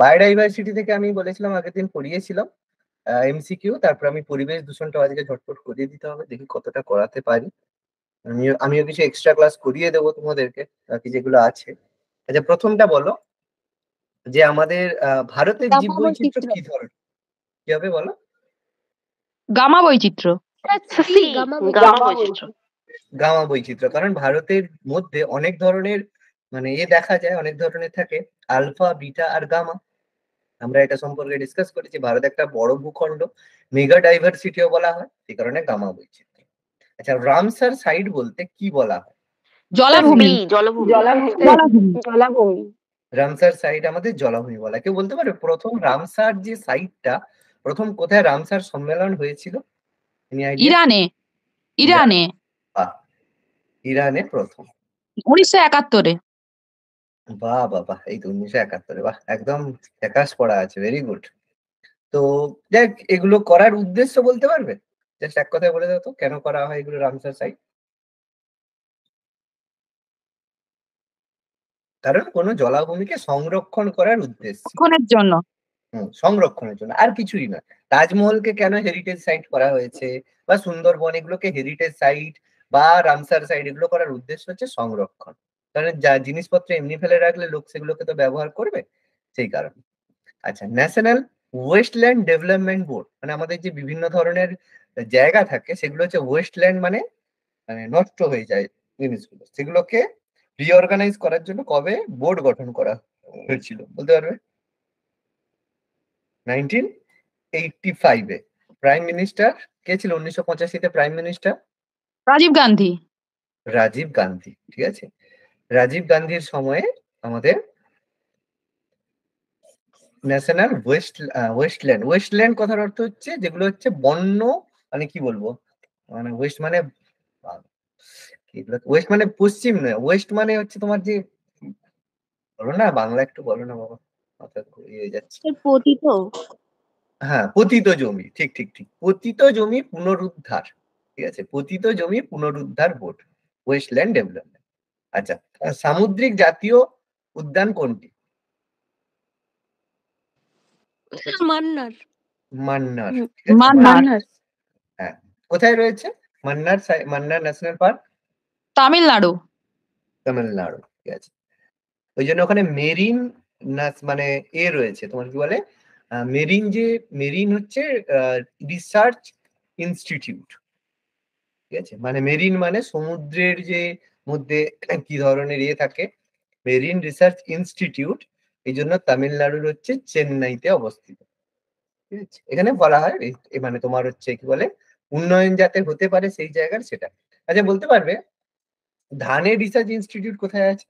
Biodiversity থেকে আমি বলেছিলাম আগের দিন পড়িয়েছিলাম এমসিকিউ তারপর আমি পরিবেশ দূষণটা আজকে ঝটপট করিয়ে দিতে হবে দেখি কতটা করাতে পারি আমিও কিছু এক্সট্রা ক্লাস করিয়ে দেবো তোমাদেরকে বাকি যেগুলো আছে আচ্ছা প্রথমটা বলো যে আমাদের ভারতের জীব বৈচিত্র্য কি ধরনের কি হবে বলো গামা বৈচিত্র্য গামা বৈচিত্র্য কারণ ভারতের মধ্যে অনেক ধরনের মানে এ দেখা যায় অনেক ধরনের থাকে আলফা বিটা আর গামা আমরা এটা সম্পর্কে ডিসকাস করেছি ভারত একটা বড় ভূখণ্ড মেগা ডাইভার্সিটিও বলা হয় সেই কারণে গামা বৈচিত্র আচ্ছা রামসার সাইট বলতে কি বলা হয় জলাভূমি জলাভূমি রামসার সাইট আমাদের জলাভূমি বলা কেউ বলতে পারে প্রথম রামসার যে সাইটটা প্রথম কোথায় রামসার সম্মেলন হয়েছিল ইরানে ইরানে ইরানে প্রথম উনিশশো একাত্তরে বাহ বাহ এই তো উনিশশো একাত্তরে বাহ একদম একাশ পড়া আছে ভেরি গুড তো দেখ এগুলো করার উদ্দেশ্য বলতে পারবে জাস্ট এক কথায় বলে দাও তো কেন করা হয় এগুলো রামসার সাইট কারণ কোনো জলাভূমিকে সংরক্ষণ করার উদ্দেশ্য জন্য সংরক্ষণের জন্য আর কিছুই না তাজমহলকে কেন হেরিটেজ সাইট করা হয়েছে বা সুন্দরবন এগুলোকে হেরিটেজ সাইট বা রামসার সাইট এগুলো করার উদ্দেশ্য হচ্ছে সংরক্ষণ কারণ যা জিনিসপত্র এমনি ফেলে রাখলে লোক সেগুলোকে তো ব্যবহার করবে সেই কারণে আচ্ছা ন্যাশনাল ওয়েস্টল্যান্ড ডেভেলপমেন্ট বোর্ড মানে আমাদের যে বিভিন্ন ধরনের জায়গা থাকে সেগুলো হচ্ছে ওয়েস্টল্যান্ড মানে মানে নষ্ট হয়ে যায় জিনিসগুলো সেগুলোকে রিঅর্গানাইজ করার জন্য কবে বোর্ড গঠন করা হয়েছিল বলতে পারবে নাইনটিন এইটটি ফাইভে প্রাইম মিনিস্টার কে ছিল উনিশশো পঁচাশিতে প্রাইম মিনিস্টার রাজীব গান্ধী রাজীব গান্ধী ঠিক আছে রাজীব গান্ধীর সময়ে আমাদের ন্যাশনাল ওয়েস্ট ওয়েস্টল্যান্ড ওয়েস্টল্যান্ড কথার অর্থ হচ্ছে যেগুলো হচ্ছে বন্য মানে কি বলবো মানে ওয়েস্ট মানে ওয়েস্ট মানে পশ্চিম নয় ওয়েস্ট মানে হচ্ছে তোমার যে বলো না বাংলা একটু বলো না বাবা যাচ্ছে পতিত হ্যাঁ পতিত জমি ঠিক ঠিক ঠিক পতিত জমি পুনরুদ্ধার ঠিক আছে পতিত জমি পুনরুদ্ধার বোর্ড ওয়েস্টল্যান্ড ডেভেলপমেন্ট আচ্ছা সামুদ্রিক জাতীয় উদ্যান কোনটি মান্নার মান্নার মান্নার হ্যাঁ কোথায় রয়েছে মান্নার মান্নার ন্যাশনাল পার্ক তামিলনাড়ু তামিলনাড়ু ঠিক আছে ওই জন্য ওখানে মেরিন মানে এ রয়েছে তোমার কি বলে মেরিন যে মেরিন হচ্ছে রিসার্চ ইনস্টিটিউট ঠিক আছে মানে মেরিন মানে সমুদ্রের যে মধ্যে কি ধরনের ইয়ে থাকে মেরিন রিসার্চ ইনস্টিটিউট এই জন্য তামিলনাড়ুর হচ্ছে চেন্নাইতে অবস্থিত ঠিক আছে এখানে বলা হয় মানে তোমার হচ্ছে কি বলে উন্নয়ন যাতে হতে পারে সেই জায়গার সেটা আচ্ছা বলতে পারবে ধানের রিসার্চ ইনস্টিটিউট কোথায় আছে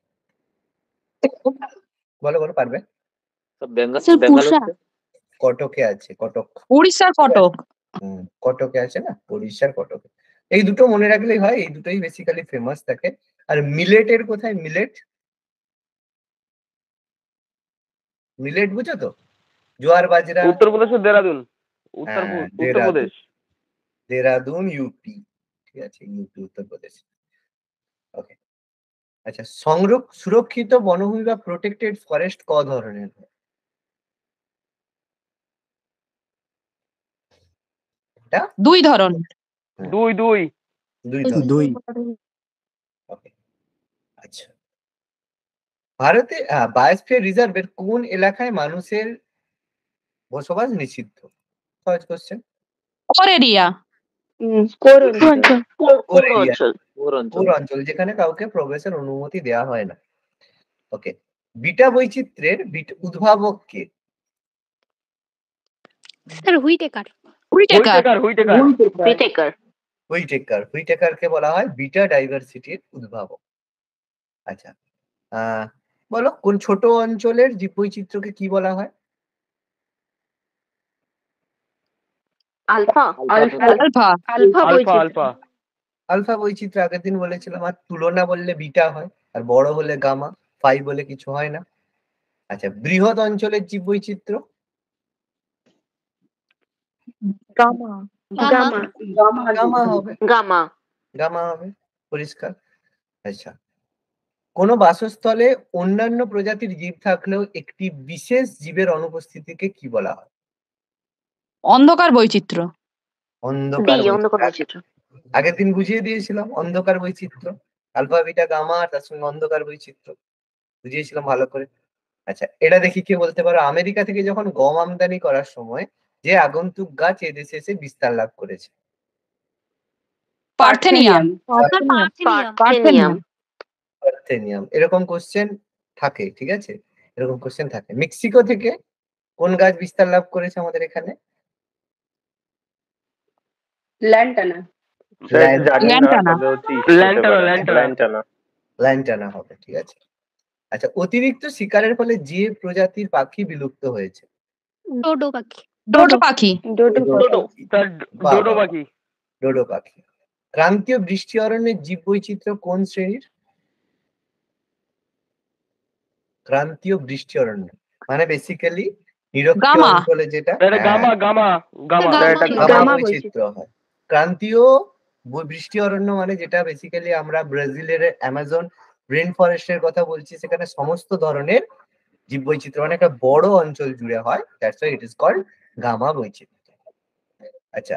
বলো বলো পারবে কটকে আছে কটক উড়িষ্যার কটক কটকে আছে না উড়িষ্যার কটকে এই দুটো মনে রাখলেই হয় এই দুটোই বেসিক্যালি ফেমাস থাকে আর মিলেটের কোথায় মিলেট মিলেট বুঝো তো জোয়ার বাজরা উত্তরপ্রদেশের দেরাদুন হ্যাঁ, উত্তরপ্রদেশ দেরাদুন ইউপি ঠিক আছে ইউপি উত্তরপ্রদেশ ওকে আচ্ছা সংরক্ষ সুরক্ষিত বনভূমি বা প্রোটেক্টেড ফরেস্ট ক ধরনের হয় দুই ধরনের হ্যাঁ। দুই দুই দুই আচ্ছা ভারতে বায়োস্ফিয়ার রিজার্ভের কোন এলাকায় মানুষের বসবাস নিষিদ্ধ সহজ কোশ্চেন অঞ্চল যেখানে কাউকে প্রবেশের অনুমতি দেওয়া হয় না ওকে বিটা বৈচিত্র্যের উদ্ভাবক কে sir Whittaker Whittaker Whittaker Whittaker Whittaker হুইটেকারকে বলা হয় বিটা ডাইভার্সিটির উদ্ভাবক আচ্ছা বলো কোন ছোট অঞ্চলের জীববৈচিত্র্যকে কি বলা হয় আলফা বৈচিত্র বৈচিত্র্য আগের দিন বলেছিলাম আর তুলনা বললে বিটা হয় আর বড় হলে গামা ফাই বলে কিছু হয় না আচ্ছা বৃহৎ অঞ্চলের জীববৈচিত্র্য গামা আচ্ছা। কোন বাসস্থলে অন্যান্য প্রজাতির জীব থাকলেও একটি বিশেষ জীবের অনুপস্থিতিকে কি বলা হয়? অন্ধকার বৈচিত্র্য। অন্ধকার অন্ধকার আগের দিন বুঝিয়ে দিয়েছিলাম অন্ধকার বৈচিত্র্য। আলফাবিটা গামা তার সঙ্গে অন্ধকার বৈচিত্র্য। বুঝিয়েছিলাম ভালো করে। আচ্ছা, এটা দেখি কে বলতে পারো? আমেরিকা থেকে যখন গম আমদানি করার সময় যে আগন্তুক গাছ এদেশে এসে বিস্তার লাভ করেছে এরকম কোশ্চেন থাকে ঠিক আছে এরকম কোশ্চেন থাকে মেক্সিকো থেকে কোন গাছ বিস্তার লাভ করেছে আমাদের এখানে ল্যান্টানা হবে ঠিক আছে আচ্ছা অতিরিক্ত শিকারের ফলে যে প্রজাতির পাখি বিলুপ্ত হয়েছে ডোডো পাখি ডোডো পাখি ডোডো পাখি ডোডো পাখি ক্রান্তীয় বৃষ্টি অরণ্যের জীব বৈচিত্র্য কোন শ্রেণীর ক্রান্তীয় বৃষ্টি অরণ্য মানে বেসিক্যালি হয় ক্রান্তীয় বৃষ্টি অরণ্য মানে যেটা আমরা ব্রাজিলের অ্যামাজন ফরেস্টের কথা বলছি সেখানে সমস্ত ধরনের জীববৈচিত্র্য মানে একটা বড় অঞ্চল জুড়ে হয় ইট ইজ কল্ড গামা রয়েছে আচ্ছা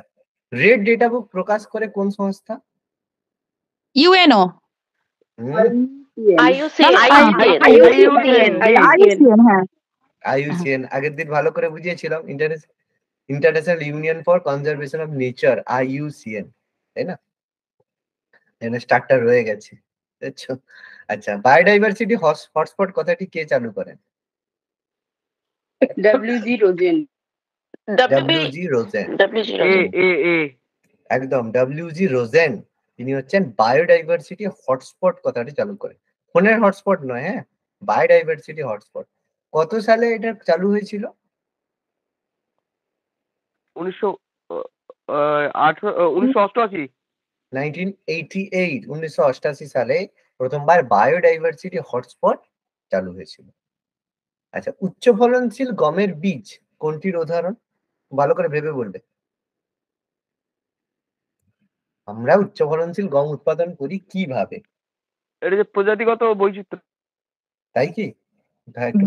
রেড ডেটা বুক প্রকাশ করে কোন সংস্থা ইউএনও আইইউসিএন আগের দিন ভালো করে বুঝিয়েছিলাম international union for conservation of nature IUCN তাই না এখানে স্টার্টটা রয়ে গেছে আচ্ছা বায়োডাইভার্সিটি হটস্পট কথাটি কে চালু করেন ডব্লিউজি রোজেন ডব্লিউজি রোজেন একদম ডব্লিউজি রোজেন তিনি হচ্ছেন বায়োডাইভার্সিটি হটস্পট কথাটি চালু করে ফোনের হটস্পট নয় হ্যাঁ বায়োডাইভার্সিটি হটস্পট কত সালে এটা চালু হয়েছিল উনিশশো উনিশশো অষ্টআশি উনিশশো অষ্টাশি সালে প্রথমবার বায়োডাইভার্সিটি হটস্পট চালু হয়েছিল আচ্ছা উচ্চ ফলনশীল গমের বীজ কোনটির উদাহরণ ভালো করে ভেবে বলবে আমরা উচ্চ ফলনশীল গম উৎপাদন করি কিভাবে এটা যে প্রজাতিগত বৈচিত্র্য তাই কি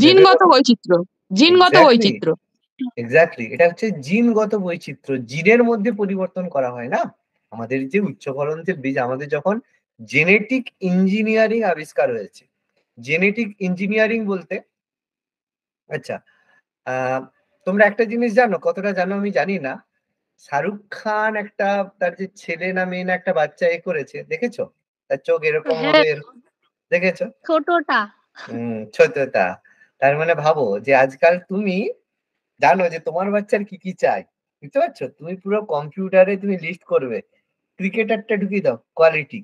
জিনগত বৈচিত্র্য জিনগত বৈচিত্র্য এক্স্যাক্টলি এটা হচ্ছে জিনগত বৈচিত্র্য জিনের মধ্যে পরিবর্তন করা হয় না আমাদের যে উচ্চ ফলনশীল বীজ আমাদের যখন জেনেটিক ইঞ্জিনিয়ারিং আবিষ্কার হয়েছে জেনেটিক ইঞ্জিনিয়ারিং বলতে আচ্ছা আহ তোমরা একটা জিনিস জানো কতটা জানো আমি জানি না শাহরুখ খান একটা তার যে ছেলে না মেয়ে না একটা বাচ্চা এ করেছে দেখেছো তার চোখ এরকম হ্যাঁ। দেখেছো ছোটটা হম ছোটটা তার মানে ভাবো যে আজকাল তুমি জানো যে তোমার বাচ্চার কি কি চাই বুঝতে পারছো তুমি পুরো কম্পিউটারে তুমি লিস্ট করবে ক্রিকেটারটা ঢুকিয়ে দাও কোয়ালিটি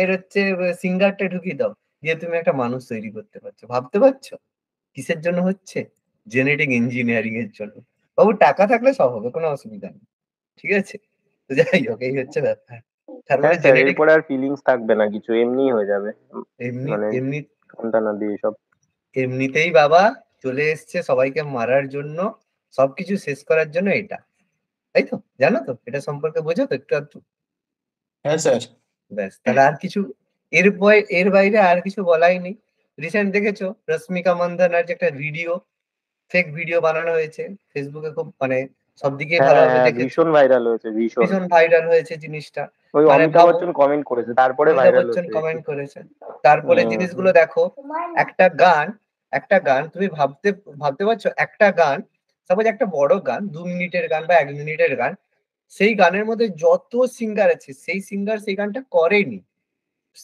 এর হচ্ছে সিঙ্গারটা ঢুকিয়ে দাও দিয়ে তুমি একটা মানুষ তৈরি করতে পারছো ভাবতে পারছো কিসের জন্য হচ্ছে জেনেটিক ইঞ্জিনিয়ারিং এর জন্য বাবু টাকা থাকলে সব হবে কোনো অসুবিধা নেই ঠিক আছে তো যাই হোক এই হচ্ছে ব্যাপার তারপরে জেনেটিক পড়ার ফিলিংস থাকবে না কিছু এমনি হয়ে যাবে এমনি মানে এমনি কোনটা না দিয়ে সব এমনিতেই বাবা চলে এসছে সবাইকে মারার জন্য সবকিছু শেষ করার জন্য এটা তাই তো জানো তো এটা সম্পর্কে বোঝো তো একটু আধটু হ্যাঁ স্যার ব্যাস তাহলে আর কিছু এর এর বাইরে আর কিছু বলাই নেই রিসেন্ট দেখেছো রশ্মিকা মন্ধানার যে একটা ভিডিও ফেক ভিডিও বানানো হয়েছে ফেসবুকে খুব মানে সবদিকে হ্যাঁ, হ্যাঁ, ভীষণ ভাইরাল হয়েছে ভীষণ ভাইরাল হয়েছে জিনিসটা ওই মানে অমিতাভ বচ্চন কমেন্ট করেছে তারপরে ভাইরাল হয়েছে কমেন্ট করেছে তারপরে জিনিসগুলো দেখো একটা গান একটা গান তুমি ভাবতে ভাবতে পারছো একটা গান সাপোজ একটা বড় গান দু মিনিটের গান বা এক মিনিটের গান সেই গানের মধ্যে যত সিঙ্গার আছে সেই সিঙ্গার সেই গানটা করেনি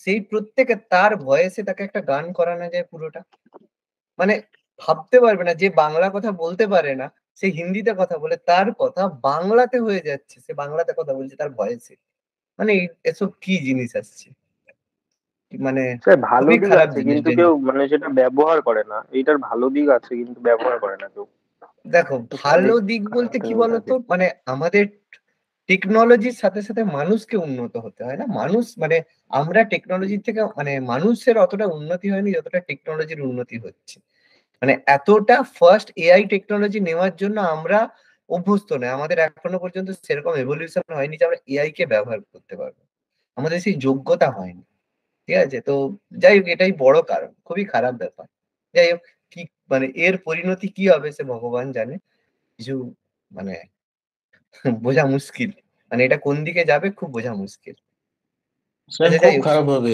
সেই প্রত্যেকে তার ভয়েসে তাকে একটা গান করানো যায় পুরোটা মানে ভাবতে পারবে না যে বাংলা কথা বলতে পারে না সে হিন্দিতে কথা বলে তার কথা বাংলাতে হয়ে যাচ্ছে সে বাংলাতে কথা বলছে তার ভয়েসে মানে এসব কি জিনিস আসছে মানে ভালো দিক আছে কিন্তু কেউ মানে সেটা ব্যবহার করে না এইটার ভালো দিক আছে কিন্তু ব্যবহার করে না কেউ দেখো ভালো দিক বলতে কি বলতো মানে আমাদের টেকনোলজির সাথে সাথে মানুষকে উন্নত হতে হয় না মানুষ মানে আমরা টেকনোলজির থেকে মানে মানুষের অতটা উন্নতি হয়নি যতটা টেকনোলজির উন্নতি হচ্ছে মানে এতটা ফার্স্ট এআই টেকনোলজি নেওয়ার জন্য আমরা অভ্যস্ত নয় আমাদের এখনো পর্যন্ত সেরকম এভলিউশন হয়নি যে আমরা এআই কে ব্যবহার করতে পারবো আমাদের সেই যোগ্যতা হয়নি ঠিক আছে তো যাই হোক এটাই বড় কারণ খুবই খারাপ ব্যাপার যাই হোক কি মানে এর পরিণতি কি হবে সে ভগবান জানে কিছু মানে বোঝা মুশকিল মানে এটা কোন দিকে যাবে খুব বোঝা মুশকিল আচ্ছা, খারাপ হবে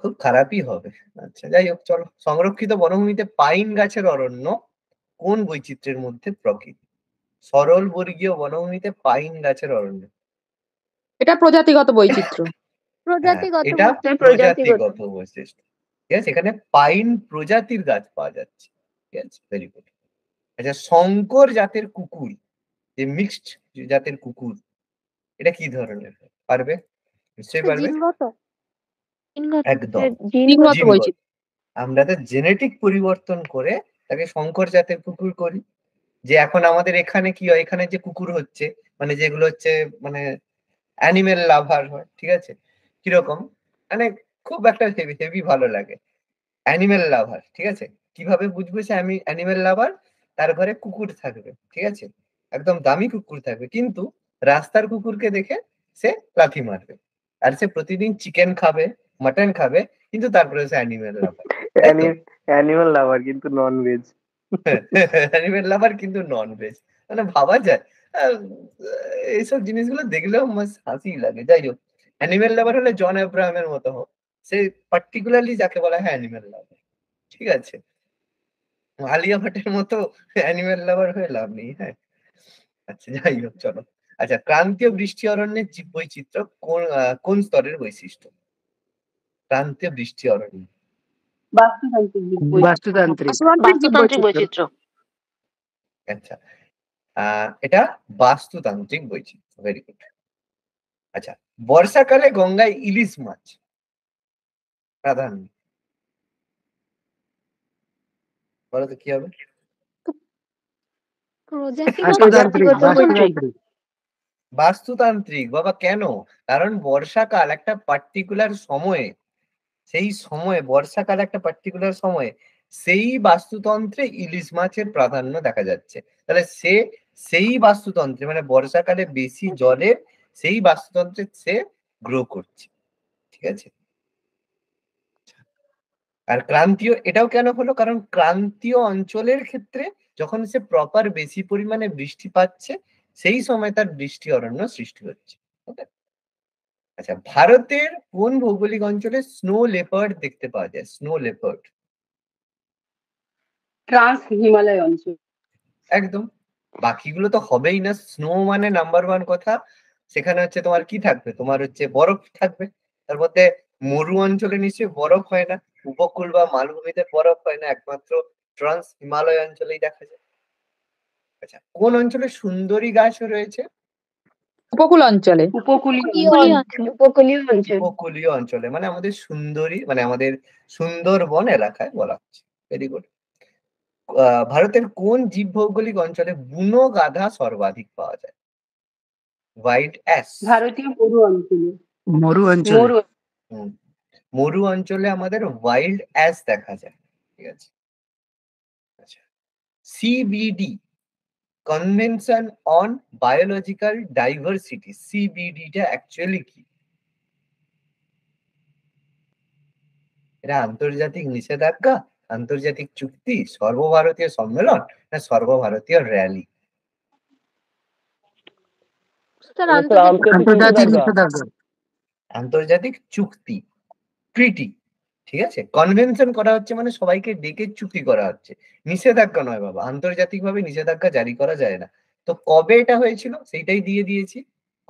খুব খারাপই হবে আচ্ছা যাই হোক চলো সংরক্ষিত বনভূমিতে পাইন গাছের অরণ্য কোন বৈচিত্র্যের মধ্যে প্রকৃতি সরল বর্গীয় বনভূমিতে পাইন গাছের অরণ্য এটা প্রজাতিগত বৈচিত্র্য হ্যাঁ, প্রজাতিগত এটা প্রজাতিগত বৈশিষ্ট্য ঠিক আছে এখানে পাইন প্রজাতির গাছ পাওয়া যাচ্ছে ঠিক আছে ভেরি গুড আচ্ছা শঙ্কর জাতের কুকুর যে মিক্সড জাতের কুকুর এটা কি ধরনের পারবে নিশ্চয়ই পারবে আমরা তো জেনেটিক পরিবর্তন করে তাকে শঙ্কর জাতের কুকুর করি যে এখন আমাদের এখানে কি হয় এখানে যে কুকুর হচ্ছে মানে যেগুলো হচ্ছে মানে অ্যানিমেল লাভার হয় ঠিক আছে কিরকম মানে খুব একটা হেভি হেভি ভালো লাগে অ্যানিমেল লাভার ঠিক আছে কিভাবে বুঝবে সে আমি অ্যানিমেল লাভার তার ঘরে কুকুর থাকবে ঠিক আছে একদম দামি কুকুর থাকবে কিন্তু রাস্তার কুকুরকে দেখে সে লাথি মারবে আর সে প্রতিদিন চিকেন খাবে মাটন খাবে কিন্তু তারপরে হচ্ছে অ্যানিমেল লাভার অ্যানিমেল লাভার কিন্তু নন ভেজ অ্যানিমেল লাভার কিন্তু নন ভেজ মানে ভাবা যায় এইসব জিনিসগুলো দেখলেও হাসি লাগে যাই হোক অ্যানিমেল লাভার হলে জন অ্যাব্রাহামের মতো হোক সে পার্টিকুলারলি যাকে বলা হয় অ্যানিমেল লাভার ঠিক আছে আলিয়া ভাটের মতো অ্যানিমেল লাভার হয়ে লাভ নেই হ্যাঁ আচ্ছা যাই হোক চলো আচ্ছা ক্রান্তীয় বৃষ্টি অরণ্যের জীব বৈচিত্র্য কোন কোন স্তরের বৈশিষ্ট্য প্রান্তে দৃষ্টি অরণ্য আচ্ছা এটা বাস্তুতান্ত্রিক বৈচিত্র্য ভেরি গুড আচ্ছা বর্ষাকালে গঙ্গায় ইলিশ মাছ প্রাধান্য বলো তো কি হবে বাস্তুতান্ত্রিক বাবা কেন কারণ বর্ষাকাল একটা পার্টিকুলার সময়ে সেই সময়ে বর্ষাকাল একটা পার্টিকুলার সময়ে সেই বাস্তুতন্ত্রে ইলিশ মাছের প্রাধান্য দেখা যাচ্ছে তাহলে সে সেই বাস্তুতন্ত্রে মানে বর্ষাকালে বেশি জলে সেই বাস্তুতন্ত্রে সে গ্রো করছে ঠিক আছে আর ক্রান্তীয় এটাও কেন হলো কারণ ক্রান্তীয় অঞ্চলের ক্ষেত্রে যখন সে প্রপার বেশি পরিমাণে বৃষ্টি পাচ্ছে সেই সময় তার বৃষ্টি অরণ্য সৃষ্টি হচ্ছে ওটা আচ্ছা ভারতের কোন ভৌগোলিক অঞ্চলে স্নো লেপার্ড দেখতে পাওয়া যায় স্নো লেপার্ড ট্রান্স হিমালয় অঞ্চল একদম বাকিগুলো তো হবেই না স্নো মানে নাম্বার ওয়ান কথা সেখানে হচ্ছে তোমার কি থাকবে তোমার হচ্ছে বরফ থাকবে তার মধ্যে মরু অঞ্চলে নিশ্চয়ই বরফ হয় না উপকূল বা মালভূমিতে বরফ হয় না একমাত্র ট্রান্স হিমালয় অঞ্চলেই দেখা যায় আচ্ছা কোন অঞ্চলে সুন্দরী গাছ রয়েছে উপকূল অঞ্চলে উপকূলীয় অঞ্চলে মানে আমাদের সুন্দরী মানে আমাদের সুন্দরবন এলাকায় বলা হচ্ছে ভেরি গুড ভারতের কোন জীব ভৌগোলিক অঞ্চলে বুনো গাধা সর্বাধিক পাওয়া যায় হোয়াইট অ্যাস ভারতীয় মরু অঞ্চলে মরু অঞ্চল মরু অঞ্চলে আমাদের ওয়াইল্ড অ্যাস দেখা যায় ঠিক আছে আচ্ছা CBD convention on biological diversity সিবিডিটা অ্যাকচুয়ালি কি এটা আন্তর্জাতিক নিষেধাজ্ঞা আন্তর্জাতিক চুক্তি সর্বভারতীয় সম্মেলন না সর্বভারতীয় র্যালি আন্তর্জাতিক চুক্তি ট্রিটি ঠিক আছে কনভেনশন করা হচ্ছে মানে সবাইকে ডেকে চুক্তি করা হচ্ছে নিষেধাজ্ঞা নয় বাবা আন্তর্জাতিকভাবে নিষেধাজ্ঞা জারি করা যায় না তো কবে এটা হয়েছিল সেইটাই দিয়ে দিয়েছি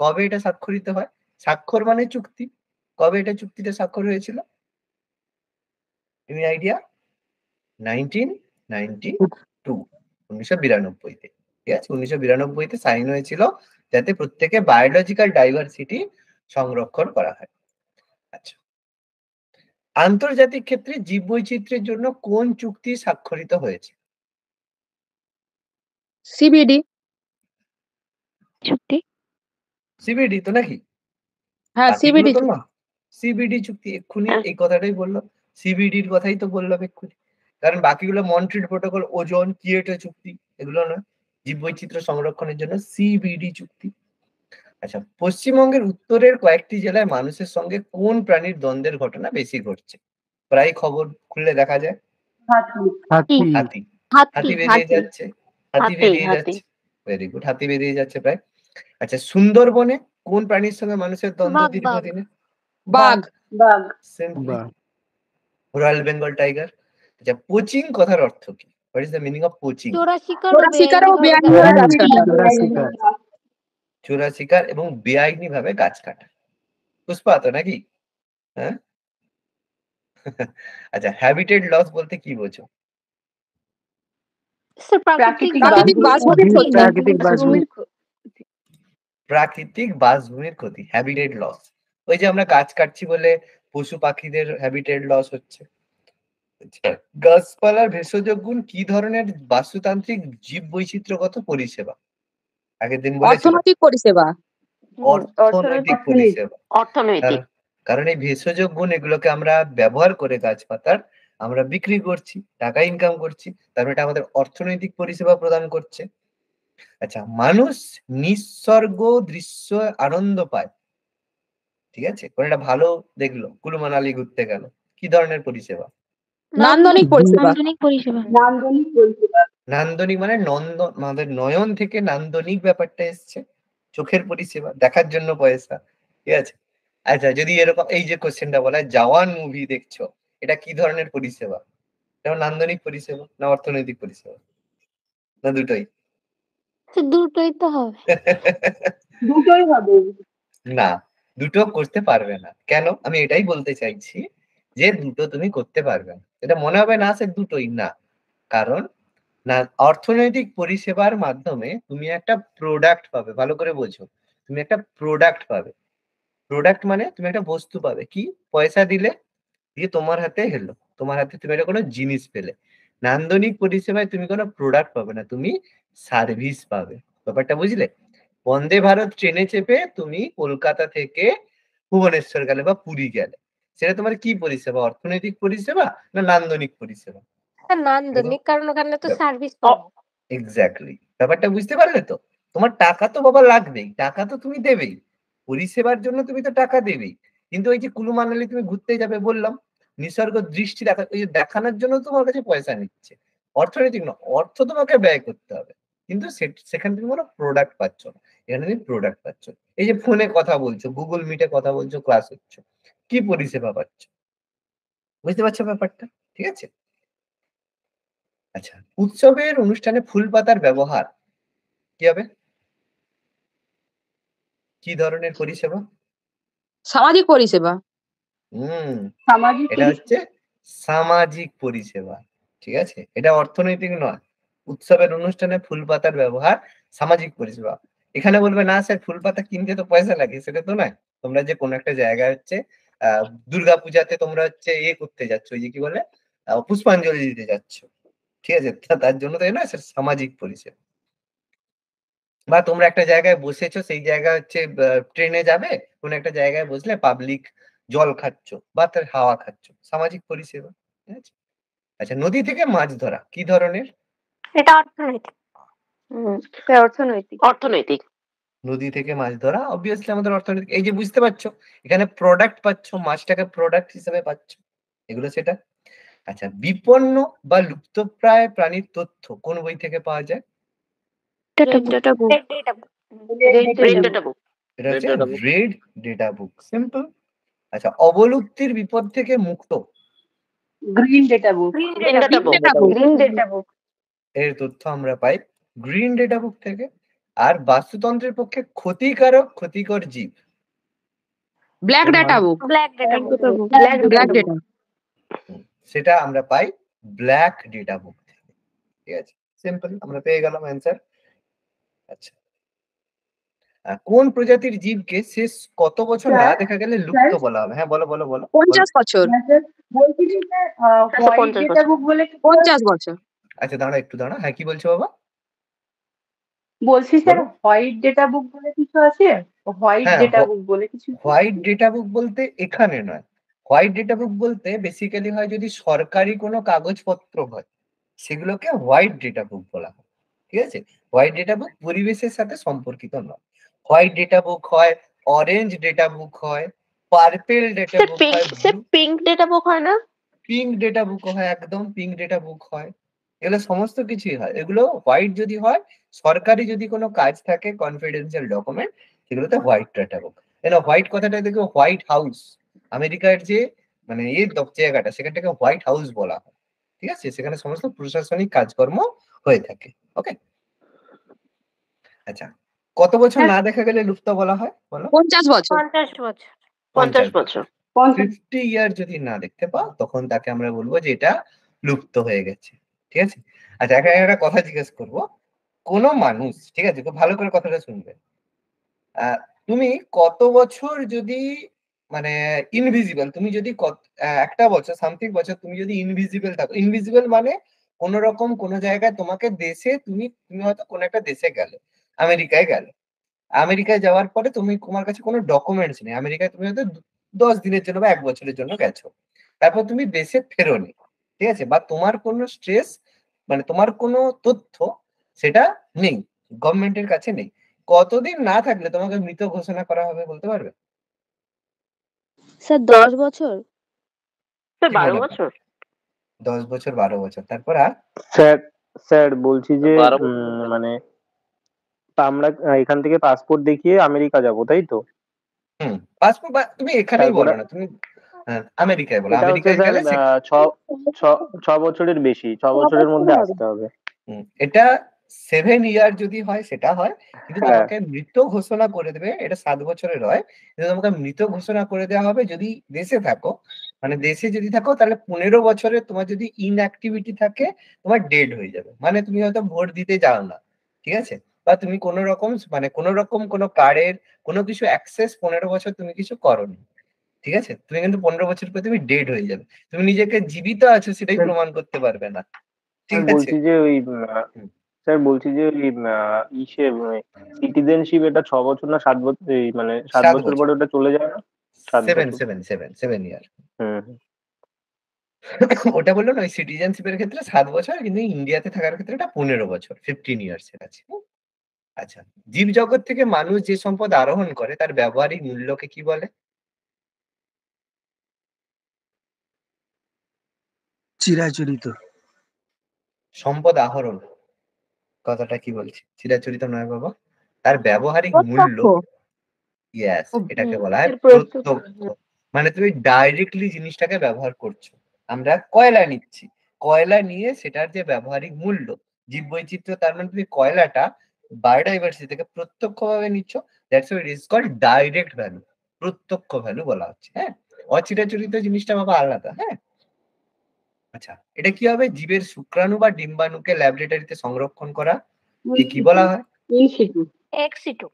কবে এটা স্বাক্ষরিত হয় স্বাক্ষর মানে চুক্তি কবে এটা চুক্তিতে স্বাক্ষর হয়েছিল তুমি আইডিয়া নাইনটিন নাইনটি টু উনিশশো বিরানব্বইতে ঠিক আছে উনিশশো বিরানব্বইতে সাইন হয়েছিল যাতে প্রত্যেকে বায়োলজিক্যাল ডাইভার্সিটি সংরক্ষণ করা হয় আচ্ছা আন্তর্জাতিক ক্ষেত্রে জীববৈচিত্র্যের জন্য কোন চুক্তি স্বাক্ষরিত হয়েছে সিবিডি চুক্তি সিবিডি তো নাকি হ্যাঁ সিবিডি সিবিডি চুক্তি এক্ষুনি হ্যাঁ। এই কথাটাই বললো সিবিডির কথাই তো বললাম এক্ষুনি কারণ বাকিগুলো মন্ট্রিট প্রোটোকল ওজন কিয়েটো চুক্তি এগুলো নয় জীববৈচিত্র্য সংরক্ষণের জন্য সিবিডি চুক্তি আচ্ছা পশ্চিমবঙ্গের উত্তরের কয়েকটি জেলায় মানুষের সঙ্গে কোন প্রাণীর দ্বন্দ্বের ঘটনা বেশি ঘটছে প্রায় খবর খুললে দেখা যায় হাতি হাতি বেরিয়ে যাচ্ছে হাতি বেরিয়ে যাচ্ছে ভেরি গুড হাতি বেরিয়ে যাচ্ছে প্রায় আচ্ছা সুন্দরবনে কোন প্রাণীর সঙ্গে মানুষের দ্বন্দ্ব দীর্ঘদিনে বাঘ বাঘ রয়্যাল বেঙ্গল টাইগার আচ্ছা পোচিং কথার অর্থ কি what is the meaning of poaching চোরা শিকার চোরা শিকার এবং বেআইনি ভাবে গাছ কাটা পুষ্পা তো নাকি হ্যাঁ আচ্ছা হ্যাবিটেড লস বলতে কি বোঝো প্রাকৃতিক বাসভূমির ক্ষতি হ্যাবিটেড লস ওই যে আমরা গাছ কাটছি বলে পশু পাখিদের হ্যাবিটেড লস হচ্ছে আচ্ছা, গাছপালার ভেষজ গুণ কি ধরনের বাস্তুতান্ত্রিক জীব বৈচিত্র্যগত পরিষেবা আগের দিন অর্থনৈতিক পরিষেবা অর্থনৈতিক পরিষেবা অর্থনৈতিক কারণ এই ভেষজ গুণ এগুলোকে আমরা ব্যবহার করে গাছপাতার আমরা বিক্রি করছি টাকা ইনকাম করছি তারপরে মানে এটা আমাদের অর্থনৈতিক পরিষেবা প্রদান করছে আচ্ছা মানুষ নিঃসর্গ দৃশ্য আনন্দ পায় ঠিক আছে কোন একটা ভালো দেখলো কুলুমানালি ঘুরতে গেল কি ধরনের পরিষেবা নান্দনিক পরিষেবা নান্দনিক পরিষেবা নান্দনিক মানে নন্দ আমাদের নয়ন থেকে নান্দনিক ব্যাপারটা এসছে চোখের পরিষেবা দেখার জন্য পয়সা ঠিক আছে আচ্ছা যদি এরকম এই যে কোশ্চেনটা বলা হয় জওয়ান মুভি দেখছো এটা কি ধরনের পরিষেবা যেমন নান্দনিক পরিষেবা না অর্থনৈতিক পরিষেবা না দুটোই দুটোই তো হবে দুটোই হবে না দুটো করতে পারবে না কেন আমি এটাই বলতে চাইছি যে দুটো তুমি করতে পারবে না এটা মনে হবে না সে দুটোই না কারণ না অর্থনৈতিক পরিষেবার মাধ্যমে তুমি একটা প্রোডাক্ট পাবে ভালো করে বোঝো তুমি একটা প্রোডাক্ট পাবে প্রোডাক্ট মানে তুমি একটা বস্তু পাবে কি পয়সা দিলে দিয়ে তোমার হাতে হেলো তোমার হাতে তুমি একটা কোনো জিনিস পেলে নান্দনিক পরিষেবায় তুমি কোনো প্রোডাক্ট পাবে না তুমি সার্ভিস পাবে ব্যাপারটা বুঝলে বন্দে ভারত ট্রেনে চেপে তুমি কলকাতা থেকে ভুবনেশ্বর গেলে বা পুরী গেলে সেটা তোমার কি পরিষেবা অর্থনৈতিক পরিষেবা না নান্দনিক পরিষেবা নান্দনিক কারণ ওখানে তো সার্ভিস এক্স্যাক্টলি ব্যাপারটা বুঝতে পারলে তো তোমার টাকা তো বাবা লাগবেই টাকা তো তুমি দেবেই পরিষেবার জন্য তুমি তো টাকা দেবেই কিন্তু ওই যে কুলু মানালি তুমি ঘুরতে যাবে বললাম নিসর্গ দৃষ্টি দেখা ওই দেখানোর জন্য তোমার কাছে পয়সা নিচ্ছে অর্থনৈতিক না অর্থ তোমাকে ব্যয় করতে হবে কিন্তু সেখানে তুমি কোনো প্রোডাক্ট পাচ্ছ না এখানে তুমি প্রোডাক্ট পাচ্ছ এই যে ফোনে কথা বলছো গুগল মিটে কথা বলছো ক্লাস হচ্ছে কি পরিষেবা পাচ্ছ বুঝতে পারছো ব্যাপারটা ঠিক আছে আচ্ছা উৎসবের অনুষ্ঠানে ফুল পাতার ব্যবহার কি হবে কি ধরনের পরিষেবা সামাজিক পরিষেবা হুম সামাজিক এটা হচ্ছে সামাজিক পরিষেবা ঠিক আছে এটা অর্থনৈতিক নয় উৎসবের অনুষ্ঠানে ফুল পাতার ব্যবহার সামাজিক পরিষেবা এখানে বলবে না স্যার ফুল পাতা কিনতে তো পয়সা লাগে সেটা তো নয় তোমরা যে কোন একটা জায়গায় হচ্ছে আহ দুর্গাপূজাতে তোমরা হচ্ছে ইয়ে করতে যাচ্ছ ওই যে কি বলে পুষ্পাঞ্জলি দিতে যাচ্ছ ঠিক আছে তার জন্য তাই না সামাজিক পরিষেবা বা তোমরা একটা জায়গায় বসেছো সেই জায়গা হচ্ছে ট্রেনে যাবে কোন একটা জায়গায় বসলে পাবলিক জল খাচ্ছ বা তার হাওয়া খাচ্ছ সামাজিক পরিষেবা ঠিক আছে আচ্ছা নদী থেকে মাছ ধরা কি ধরনের এটা অর্থনৈতিক অর্থনৈতিক অর্থনৈতিক নদী থেকে মাছ ধরা অবভিয়াসলি আমাদের অর্থনৈতিক এই যে বুঝতে পারছো এখানে প্রোডাক্ট পাচ্ছ মাছটাকে প্রোডাক্ট হিসেবে পাচ্ছ এগুলো সেটা আচ্ছা বিপন্ন বা লুপ্তপ্রায় প্রাণীর তথ্য কোন বই থেকে পাওয়া যায় আচ্ছা অবলুপ্তির বিপদ থেকে মুক্ত গ্রিন ডেটা বুক এর তথ্য আমরা পাই গ্রিন ডেটা বুক থেকে আর বাস্তুতন্ত্রের পক্ষে ক্ষতিকারক ক্ষতিকর জীব black data book black data book black data সেটা আমরা পাই ব্ল্যাক ডেটা বুক থেকে ঠিক আছে সিম্পল আমরা পেয়ে গেলাম অ্যান্সার আচ্ছা কোন প্রজাতির জীবকে শেষ কত বছর না দেখা গেলে লুপ্ত বলা হবে হ্যাঁ বলো বলো বলো পঞ্চাশ বছর হ্যাঁ, বছর আচ্ছা দাঁড়া একটু দাঁড়া হ্যাঁ কি বলছো বাবা বলছি স্যার হোয়াইট ডেটা বুক বলে কিছু আছে হোয়াইট ডেটা বুক বলে কিছু হোয়াইট ডেটা বুক বলতে এখানে নয় হোয়াইট ডেটা বুক বলতে বেসিক্যালি হয় যদি সরকারি কোনো কাগজপত্র হয় সেগুলোকে হোয়াইট ডেটা বুক বলা হয় ঠিক আছে হোয়াইট ডেটা বুক পরিবেশের সাথে সম্পর্কিত নয় হোয়াইট ডেটা বুক হয় অরেঞ্জ ডেটা বুক হয় পার্পেল ডেটা বুক হয় পিঙ্ক ডেটা বুক হয় না পিঙ্ক ডেটা বুক হয় একদম পিঙ্ক ডেটা বুক হয় এগুলো সমস্ত কিছুই হয় এগুলো হোয়াইট যদি হয় সরকারি যদি কোনো কাজ থাকে কনফিডেন্সিয়াল ডকুমেন্ট সেগুলোতে হোয়াইট ডেটা বুক হোয়াইট কথাটা দেখো হোয়াইট হাউস আমেরিকার যে মানে এই ইয়ে জায়গাটা সেখানটাকে হোয়াইট হাউস বলা হয় ঠিক আছে সেখানে সমস্ত প্রশাসনিক কাজকর্ম হয়ে থাকে ওকে আচ্ছা কত বছর হ্যাঁ। না দেখা গেলে লুপ্ত বলা হয় বলো পঞ্চাশ বছর পঞ্চাশ বছর পঞ্চাশ বছর ফিফটি ইয়ার যদি না দেখতে পাও তখন তাকে আমরা বলবো যে এটা লুপ্ত হয়ে গেছে ঠিক আছে আচ্ছা এখন একটা কথা জিজ্ঞেস করবো কোন মানুষ ঠিক আছে খুব ভালো করে কথাটা শুনবে তুমি কত বছর যদি মানে ইনভিজিবল তুমি যদি একটা বছর সামথিং বছর তুমি যদি ইনভিজিবল থাকো ইনভিজিবল মানে কোন রকম কোন জায়গায় তোমাকে দেশে তুমি তুমি হয়তো কোন একটা দেশে গেলে আমেরিকায় গেলে আমেরিকায় যাওয়ার পরে তুমি তোমার কাছে কোনো ডকুমেন্টস নেই আমেরিকায় তুমি হয়তো দশ দিনের জন্য বা এক বছরের জন্য গেছো তারপর তুমি দেশে ফেরোনি ঠিক আছে বা তোমার কোনো স্ট্রেস মানে তোমার কোনো তথ্য সেটা নেই গভর্নমেন্টের কাছে নেই কতদিন না থাকলে তোমাকে মৃত ঘোষণা করা হবে বলতে পারবে স্যার দশ বছর বারো বছর দশ বছর বারো বছর তারপর আর স্যার স্যার বলছি যে মানে আমরা এখান থেকে পাসপোর্ট দেখিয়ে আমেরিকা যাব তাই তো হুম পাসপোর্ট তুমি এখানেই বলো না তুমি হ্যাঁ, আমেরিকায় বলো আমেরিকায় গেলে ছ বছরের বেশি ছ বছরের মধ্যে আসতে হবে এটা সেভেন ইয়ার যদি হয় সেটা হয় কিন্তু হ্যাঁ। তোমাকে মৃত ঘোষণা করে দেবে এটা সাত বছরের হয় কিন্তু তোমাকে মৃত ঘোষণা করে দেওয়া হবে যদি দেশে থাকো মানে দেশে যদি থাকো তাহলে পনেরো বছরে তোমার যদি ইনঅ্যাক্টিভিটি থাকে তোমার ডেড হয়ে যাবে মানে তুমি হয়তো ভোট দিতে যাও না ঠিক আছে বা তুমি কোনো রকম মানে কোনো রকম কোনো কার্ডের কোনো কিছু অ্যাক্সেস পনেরো বছর তুমি কিছু করনি ঠিক আছে তুমি কিন্তু পনেরো বছর পর তুমি ডেড হয়ে যাবে তুমি নিজেকে জীবিত আছো সেটাই হ্যাঁ। প্রমাণ করতে পারবে না ঠিক আছে স্যার বলছি যে ইসে সিটিজেনশিপ মানে এটা ছ বছর না সাত বছর মানে সাত বছর পরে ওটা চলে যায় না seven seven seven seven year ওটা বললো না ওই সিটিজেনশিপের ক্ষেত্রে সাত বছর কিন্তু ইন্ডিয়াতে থাকার ক্ষেত্রে এটা পনেরো বছর ফিফটিন ইয়ার্স এর আছে আচ্ছা জীব জগৎ থেকে মানুষ যে সম্পদ আরোহণ করে তার ব্যবহারিক মূল্যকে কি বলে চিরাচরিত সম্পদ আহরণ কথাটা কি বলছি চিরাচরিত নয় বাবা তার ব্যবহারিক মূল্য ইয়েস এটাকে বলা হয় প্রত্যক্ষ মানে তুমি ডাইরেক্টলি জিনিসটাকে ব্যবহার করছো আমরা কয়লা নিচ্ছি কয়লা নিয়ে সেটার যে ব্যবহারিক মূল্য জীব বৈচিত্র্য তার মানে তুমি কয়লাটা বায়োডাইভার্সিটি থেকে প্রত্যক্ষভাবে নিচ্ছ that's it is called direct value প্রত্যক্ষ ভ্যালু বলা হচ্ছে হ্যাঁ অচিরাচরিত জিনিসটা বাবা আলাদা হ্যাঁ আচ্ছা এটা কি হবে জীবের শুক্রাণু বা ডিম্বাণুকে ল্যাবরেটরিতে সংরক্ষণ করা কি বলা হয় ইনসিটু এক্সিটু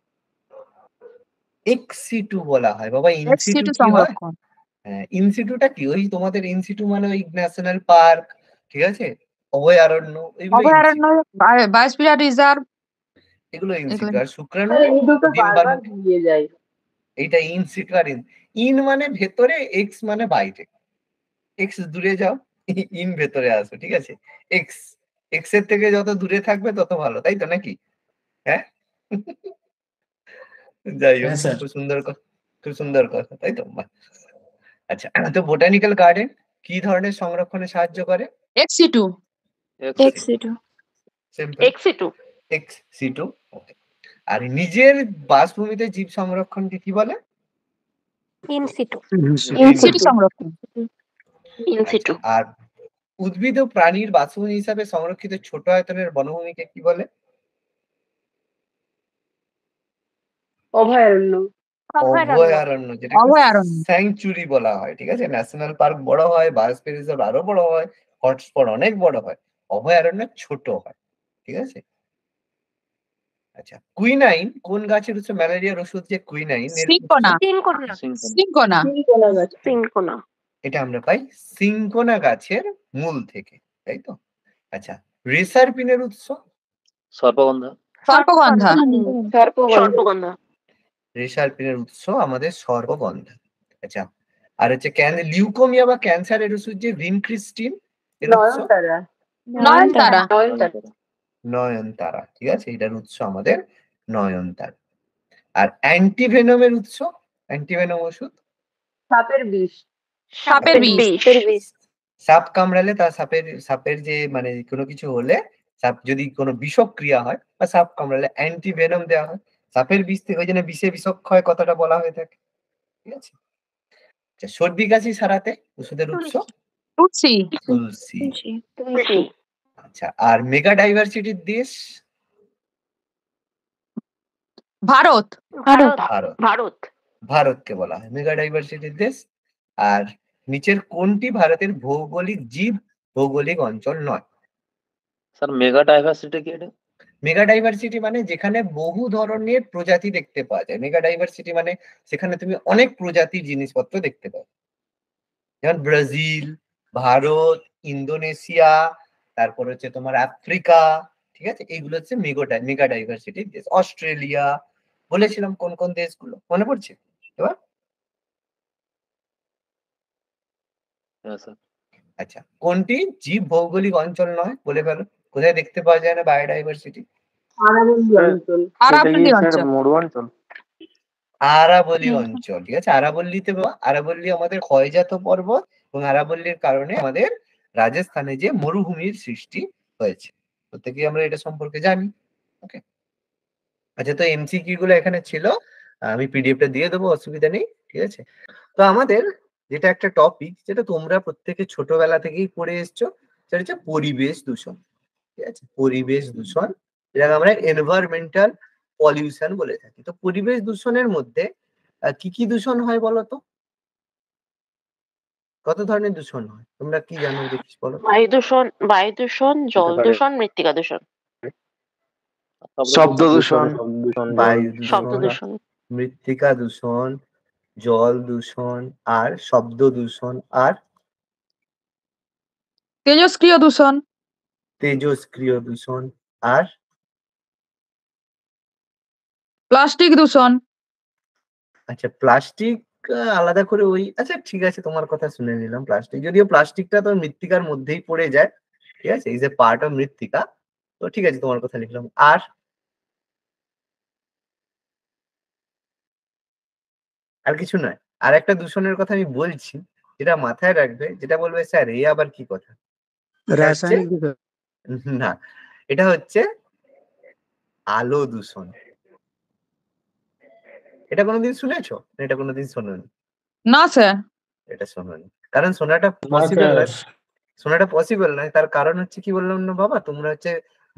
এক্সিটু বলা হয় বাবা ইনসিটু সংরক্ষণ হ্যাঁ, ইনসিটুটা কি ওই তোমাদের ইনসিটু মানে ওই ন্যাশনাল পার্ক ঠিক আছে অভয়ারণ্য অভয়ারণ্য বায়োস্ফিয়ার রিজার্ভ এগুলো ইনসিটু আর শুক্রাণু হ্যাঁ, এইটা ইনসিটু আর ইন মানে ভেতরে এক্স মানে বাইরে এক্স দূরে যাও ইন ভেতরে আসবে ঠিক আছে এক্স এক্স এর থেকে যত দূরে থাকবে তত ভালো তাই তো নাকি হ্যাঁ যাই হোক হ্যাঁ, খুব সুন্দর খুব সুন্দর কথা তাই তো আচ্ছা তো বোটানিক্যাল গার্ডেন কি ধরনের সংরক্ষণে সাহায্য করে এক্সি2 এক্সি2 এক্সি2 এক্সি2 ওকে আর নিজের বাসভূমিতে জীব সংরক্ষণকে কি বলে ইনসিটু ইনসিটু সংরক্ষণ আচ্ছা। আর উদ্ভিদ ও প্রাণীর বাসভূমি হিসাবে সংরক্ষিত ছোট আয়তনের বনভূমিকে কি বলে স্যাংচুরি বলা হয় ঠিক আছে ন্যাশনাল পার্ক বড় হয় বায়োস্ফিয়ার রিজার্ভ আরো বড় হয় হটস্পট অনেক বড় হয় অভয়ারণ্য ছোট হয় ঠিক আছে আচ্ছা কুইনাইন কোন গাছের হচ্ছে ম্যালেরিয়ার ওষুধ যে কুইনাইন সিনকোনা সিনকোনা এটা আমরা পাই সিঙ্কোনা গাছের মূল থেকে তাই তো আচ্ছা রেসারপিনের উৎস সর্পগন্ধা সর্পগন্ধা সর্পগন্ধা রেসারপিনের উৎস আমাদের সর্পগন্ধা আচ্ছা আর হচ্ছে ক্যান লিউকোমিয়া বা ক্যান্সারের ওষুধ যে রিনক্রিস্টিন এর উৎস নয়নতারা ঠিক আছে এটার উৎস আমাদের নয়নতারা আর অ্যান্টিভেনমের উৎস অ্যান্টিভেনম ওষুধ সাপের বিষ সাপের বিষ সাপ কামড়ালে তার সাপের সাপের যে মানে কোনো কিছু হলে সাপ যদি কোনো বিষক্রিয়া হয় বা সাপ কামড়ালে অ্যান্টি ভেনম দেওয়া হয় সাপের বিষ থেকে ওই জন্য বিষে বিষক্ষয় কথাটা বলা হয়ে থাকে ঠিক আছে আচ্ছা, সর্দি কাশি সারাতে ওষুধের উৎস তুলসী তুলসী আচ্ছা আর মেগা ডাইভার্সিটির দেশ ভারত ভারত ভারত ভারতকে বলা হয় মেগা ডাইভার্সিটির দেশ আর নিচের কোনটি ভারতের ভৌগোলিক জীব ভৌগোলিক অঞ্চল নয় স্যার মেগা ডাইভার্সিটি কি এটা মেগা ডাইভার্সিটি মানে যেখানে বহু ধরনের প্রজাতি দেখতে পাওয়া যায় মেগা ডাইভার্সিটি মানে সেখানে তুমি অনেক প্রজাতির জিনিসপত্র দেখতে পাও যেমন ব্রাজিল ভারত ইন্দোনেশিয়া তারপর হচ্ছে তোমার আফ্রিকা ঠিক আছে এইগুলো হচ্ছে মেগোটা মেগা ডাইভার্সিটি দেশ অস্ট্রেলিয়া বলেছিলাম কোন কোন দেশগুলো মনে পড়ছে এবার হ্যাঁ, আচ্ছা কোনটি জীব ভৌগোলিক অঞ্চল নয় বলে ফেলো কোথায় দেখতে পাওয়া যায় না বায়োডাইভার্সিটি আরাবলি অঞ্চল ঠিক আছে আরাবল্লীতে আরাবল্লী আমাদের ক্ষয়জাত পর্বত এবং আরাবল্লির কারণে আমাদের রাজস্থানে যে মরুভূমির সৃষ্টি হয়েছে প্রত্যেকে আমরা এটা সম্পর্কে জানি ওকে আচ্ছা তো এমসি কি গুলো এখানে ছিল আমি পিডিএফটা দিয়ে দেবো অসুবিধা নেই ঠিক আছে তো আমাদের যেটা একটা টপিক যেটা তোমরা প্রত্যেকে ছোটবেলা থেকেই পড়ে এসছো সেটা হচ্ছে পরিবেশ দূষণ ঠিক আছে পরিবেশ দূষণ এটাকে আমরা এনভায়রনমেন্টাল পলিউশন বলে থাকি তো পরিবেশ দূষণের মধ্যে কি কি দূষণ হয় বলো তো কত ধরনের দূষণ হয় তোমরা কি জানো দেখিস বলো বায়ু দূষণ বায়ু দূষণ জল দূষণ মৃত্তিকা দূষণ শব্দ দূষণ বায়ু দূষণ মৃত্তিকা দূষণ জল দূষণ আর শব্দ দূষণ আর তেজস্ক্রিয় দূষণ তেজস্ক্রিয় দূষণ আর প্লাস্টিক দূষণ আচ্ছা প্লাস্টিক আলাদা করে ওই আচ্ছা ঠিক আছে তোমার কথা শুনে নিলাম প্লাস্টিক যদিও প্লাস্টিকটা তো মৃত্তিকার মধ্যেই পড়ে যায় ঠিক আছে ইজ এ পার্ট অফ মৃত্তিকা তো ঠিক আছে তোমার কথা লিখলাম আর আর কিছু নয় আর একটা দূষণের কথা আমি বলছি যেটা মাথায় রাখবে যেটা বলবে স্যার এ আবার কি কথা না এটা হচ্ছে আলো দূষণ এটা কোনোদিন শুনেছো এটা কোনোদিন শোনোনি না স্যার এটা শোনোনি কারণ শোনাটা পসিবল নয় শোনাটা পসিবল নয় তার কারণ হচ্ছে কি বললাম না বাবা তোমরা হচ্ছে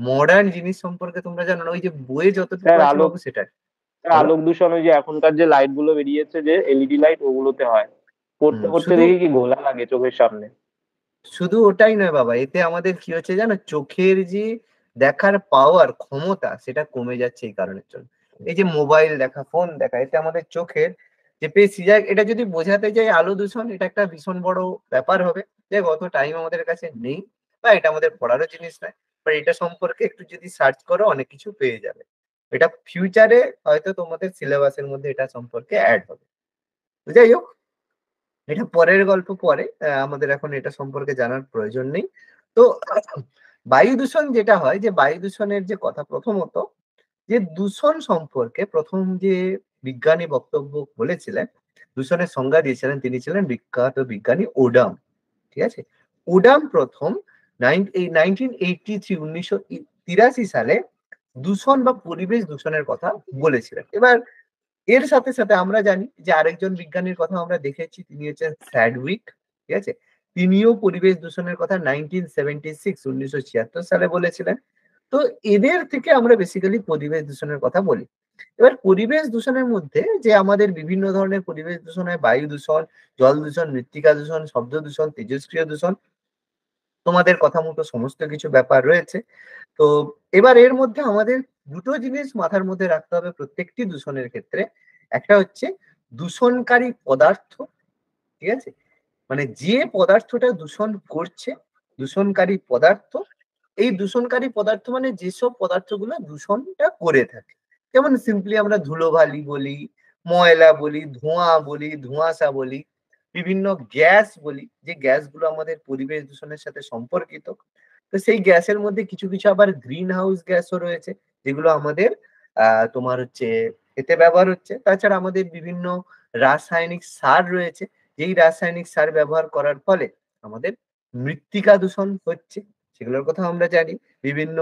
মডার্ন জিনিস সম্পর্কে তোমরা জানো না ওই যে বইয়ে যতটুকু সেটা হ্যাঁ, আলোক দূষণ ওই যে এখনকার যে লাইট গুলো বেরিয়েছে যে এলইডি লাইট ওগুলোতে হয় পড়তে পড়তে দেখি কি ঘোলা লাগে চোখের সামনে শুধু ওটাই নয় বাবা এতে আমাদের কি হচ্ছে জানো চোখের যে দেখার পাওয়ার ক্ষমতা সেটা কমে যাচ্ছে এই কারণের জন্য এই যে মোবাইল দেখা ফোন দেখা এতে আমাদের চোখের যে পেশি যাক এটা যদি বোঝাতে যাই আলো দূষণ এটা একটা ভীষণ বড় ব্যাপার হবে যে গত টাইম আমাদের কাছে নেই বা এটা আমাদের পড়ারও জিনিস নয় বাট এটা সম্পর্কে একটু যদি সার্চ করো অনেক কিছু পেয়ে যাবে এটা ফিউচারে হয়তো তোমাদের সিলেবাসের মধ্যে এটা সম্পর্কে অ্যাড হবে যাই হোক এটা পরের গল্প পরে আমাদের এখন এটা সম্পর্কে জানার প্রয়োজন নেই তো বায়ু দূষণ যেটা হয় যে বায়ু দূষণের যে কথা প্রথমত যে দূষণ সম্পর্কে প্রথম যে বিজ্ঞানী বক্তব্য বলেছিলেন দূষণের সংজ্ঞা দিয়েছিলেন তিনি ছিলেন বিখ্যাত বিজ্ঞানী ওডাম ঠিক আছে ওডাম প্রথম নাইনটিন এইটি থ্রি উনিশশো তিরাশি সালে দূষণ বা পরিবেশ দূষণের কথা বলেছিলেন এবার এর সাথে সাথে আমরা জানি যে আরেকজন বিজ্ঞানীর কথা আমরা দেখেছি তিনি হচ্ছেন স্যাডউইক ঠিক আছে তিনিও পরিবেশ দূষণের কথা নাইনটিন সেভেন্টি সিক্স উনিশশো ছিয়াত্তর সালে বলেছিলেন তো এদের থেকে আমরা বেসিক্যালি পরিবেশ দূষণের কথা বলি এবার পরিবেশ দূষণের মধ্যে যে আমাদের বিভিন্ন ধরনের পরিবেশ দূষণ হয় বায়ু দূষণ জল দূষণ মৃত্তিকা দূষণ শব্দ দূষণ তেজস্ক্রিয় দূষণ তোমাদের কথা মতো সমস্ত কিছু ব্যাপার রয়েছে তো এবার এর মধ্যে আমাদের দুটো জিনিস মাথার মধ্যে রাখতে হবে প্রত্যেকটি দূষণের ক্ষেত্রে একটা হচ্ছে দূষণকারী পদার্থ ঠিক আছে মানে যে পদার্থটা দূষণ করছে দূষণকারী পদার্থ এই দূষণকারী পদার্থ মানে যেসব পদার্থগুলো দূষণটা করে থাকে যেমন সিম্পলি আমরা ধুলোভালি বলি ময়লা বলি ধোঁয়া বলি ধোঁয়াশা বলি বিভিন্ন গ্যাস বলি যে গ্যাসগুলো আমাদের পরিবেশ দূষণের সাথে সম্পর্কিত তো সেই গ্যাসের মধ্যে কিছু কিছু আবার গ্রিন হাউস গ্যাসও রয়েছে যেগুলো আমাদের তোমার হচ্ছে এতে ব্যবহার হচ্ছে তাছাড়া আমাদের বিভিন্ন রাসায়নিক সার রয়েছে যেই রাসায়নিক সার ব্যবহার করার ফলে আমাদের মৃত্তিকা দূষণ হচ্ছে সেগুলোর কথা আমরা জানি বিভিন্ন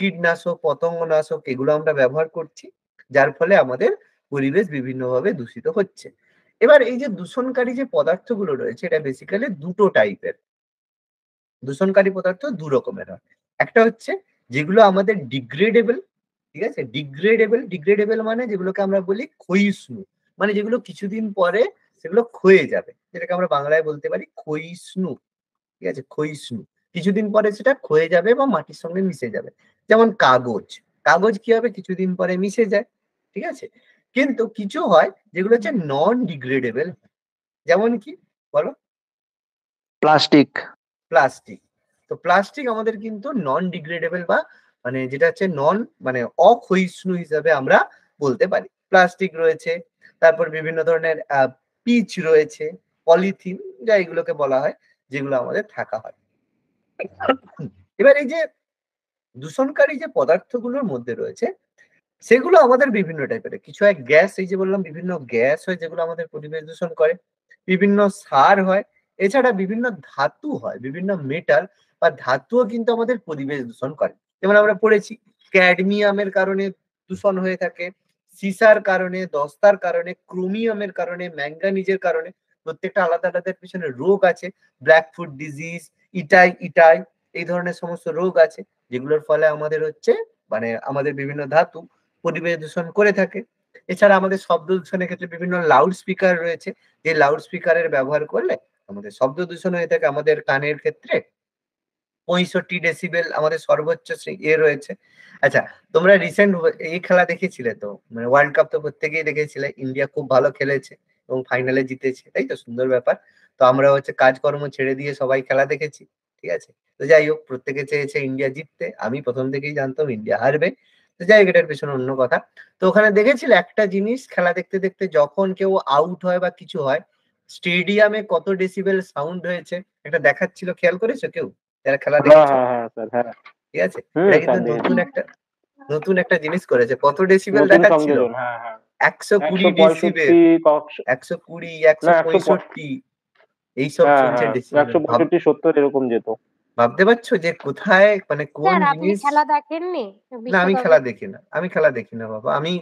কীটনাশক পতঙ্গনাশক এগুলো আমরা ব্যবহার করছি যার ফলে আমাদের পরিবেশ বিভিন্নভাবে দূষিত হচ্ছে এবার এই যে দূষণকারী যে পদার্থগুলো রয়েছে এটা বেসিক্যালি দুটো টাইপের দূষণকারী পদার্থ দু রকমের হয় একটা হচ্ছে যেগুলো আমাদের ডিগ্রেডেবল ঠিক আছে ডিগ্রেডেবল ডিগ্রেডেবল মানে যেগুলোকে আমরা বলি ক্ষয়িষ্ণু মানে যেগুলো কিছুদিন পরে সেগুলো ক্ষয়ে যাবে যেটাকে আমরা বাংলায় বলতে পারি ক্ষয়িষ্ণু ঠিক আছে ক্ষয়িষ্ণু কিছুদিন পরে সেটা ক্ষয়ে যাবে বা মাটির সঙ্গে মিশে যাবে যেমন কাগজ কাগজ কি হবে কিছুদিন পরে মিশে যায় ঠিক আছে কিন্তু কিছু হয় যেগুলো হচ্ছে নন ডিগ্রেডেবল যেমন কি বলো প্লাস্টিক প্লাস্টিক তো প্লাস্টিক আমাদের কিন্তু নন ডিগ্রেডেবল বা মানে যেটা হচ্ছে নন মানে অক্ষয়িষ্ণু হিসাবে আমরা বলতে পারি প্লাস্টিক রয়েছে তারপর বিভিন্ন ধরনের পিচ রয়েছে পলিথিন যা এগুলোকে বলা হয় যেগুলো আমাদের থাকা হয় এবার এই যে দূষণকারী যে পদার্থগুলোর মধ্যে রয়েছে সেগুলো আমাদের বিভিন্ন টাইপের কিছু এক গ্যাস এই যে বললাম বিভিন্ন গ্যাস হয় যেগুলো আমাদের পরিবেশ দূষণ করে বিভিন্ন সার হয় এছাড়া বিভিন্ন ধাতু হয় বিভিন্ন মেটাল বা ধাতুও কিন্তু আমাদের পরিবেশ দূষণ করে যেমন আমরা পড়েছি ক্যাডমিয়ামের কারণে দূষণ হয়ে থাকে সিসার কারণে দস্তার কারণে ক্রোমিয়ামের কারণে ম্যাঙ্গানিজের কারণে প্রত্যেকটা আলাদা আলাদা পিছনে রোগ আছে black foot disease itai itai এই ধরনের সমস্ত রোগ আছে যেগুলোর ফলে আমাদের হচ্ছে মানে আমাদের বিভিন্ন ধাতু পরিবেশ দূষণ করে থাকে এছাড়া আমাদের শব্দ দূষণের ক্ষেত্রে বিভিন্ন লাউড স্পিকার রয়েছে যে লাউড স্পিকারের ব্যবহার করলে আমাদের শব্দ দূষণ হয়ে থাকে আমাদের কানের ক্ষেত্রে পঁয়ষট্টি ডেসিবেল আমাদের সর্বোচ্চ ইয়ে রয়েছে আচ্ছা তোমরা রিসেন্ট এই খেলা দেখেছিলে তো মানে ওয়ার্ল্ড কাপ তো প্রত্যেকেই দেখেছিলে ইন্ডিয়া খুব ভালো খেলেছে এবং ফাইনালে জিতেছে তাই তো সুন্দর ব্যাপার তো আমরা হচ্ছে কাজকর্ম ছেড়ে দিয়ে সবাই খেলা দেখেছি ঠিক আছে তো যাই হোক প্রত্যেকে চেয়েছে ইন্ডিয়া জিততে আমি প্রথম থেকেই জানতাম ইন্ডিয়া হারবে যাই এটার পেছনে অন্য কথা তো ওখানে দেখেছিল একটা জিনিস খেলা দেখতে দেখতে যখন কেউ আউট হয় বা কিছু হয় স্টেডিয়ামে কত ডেসিবেল সাউন্ড হয়েছে এটা দেখাচ্ছিল খেয়াল করেছো কেউ যারা খেলা হ্যাঁ, দেখছে হ্যাঁ, হ্যাঁ, ঠিক আছে নতুন একটা নতুন একটা জিনিস করেছে কত ডেসিবেল দেখাচ্ছিল একশো কুড়ি ডেসিবেল একশো কুড়ি একশো পঁয়ষট্টি এইসব ডেসিবেল একশো পঁয়ষট্টি সত্তর এরকম যেত ভাবতে পারছো যে কোথায় মানে কোন জিনিস খেলা দেখেননি না আমি খেলা দেখি না আমি খেলা দেখি না বাবা আমি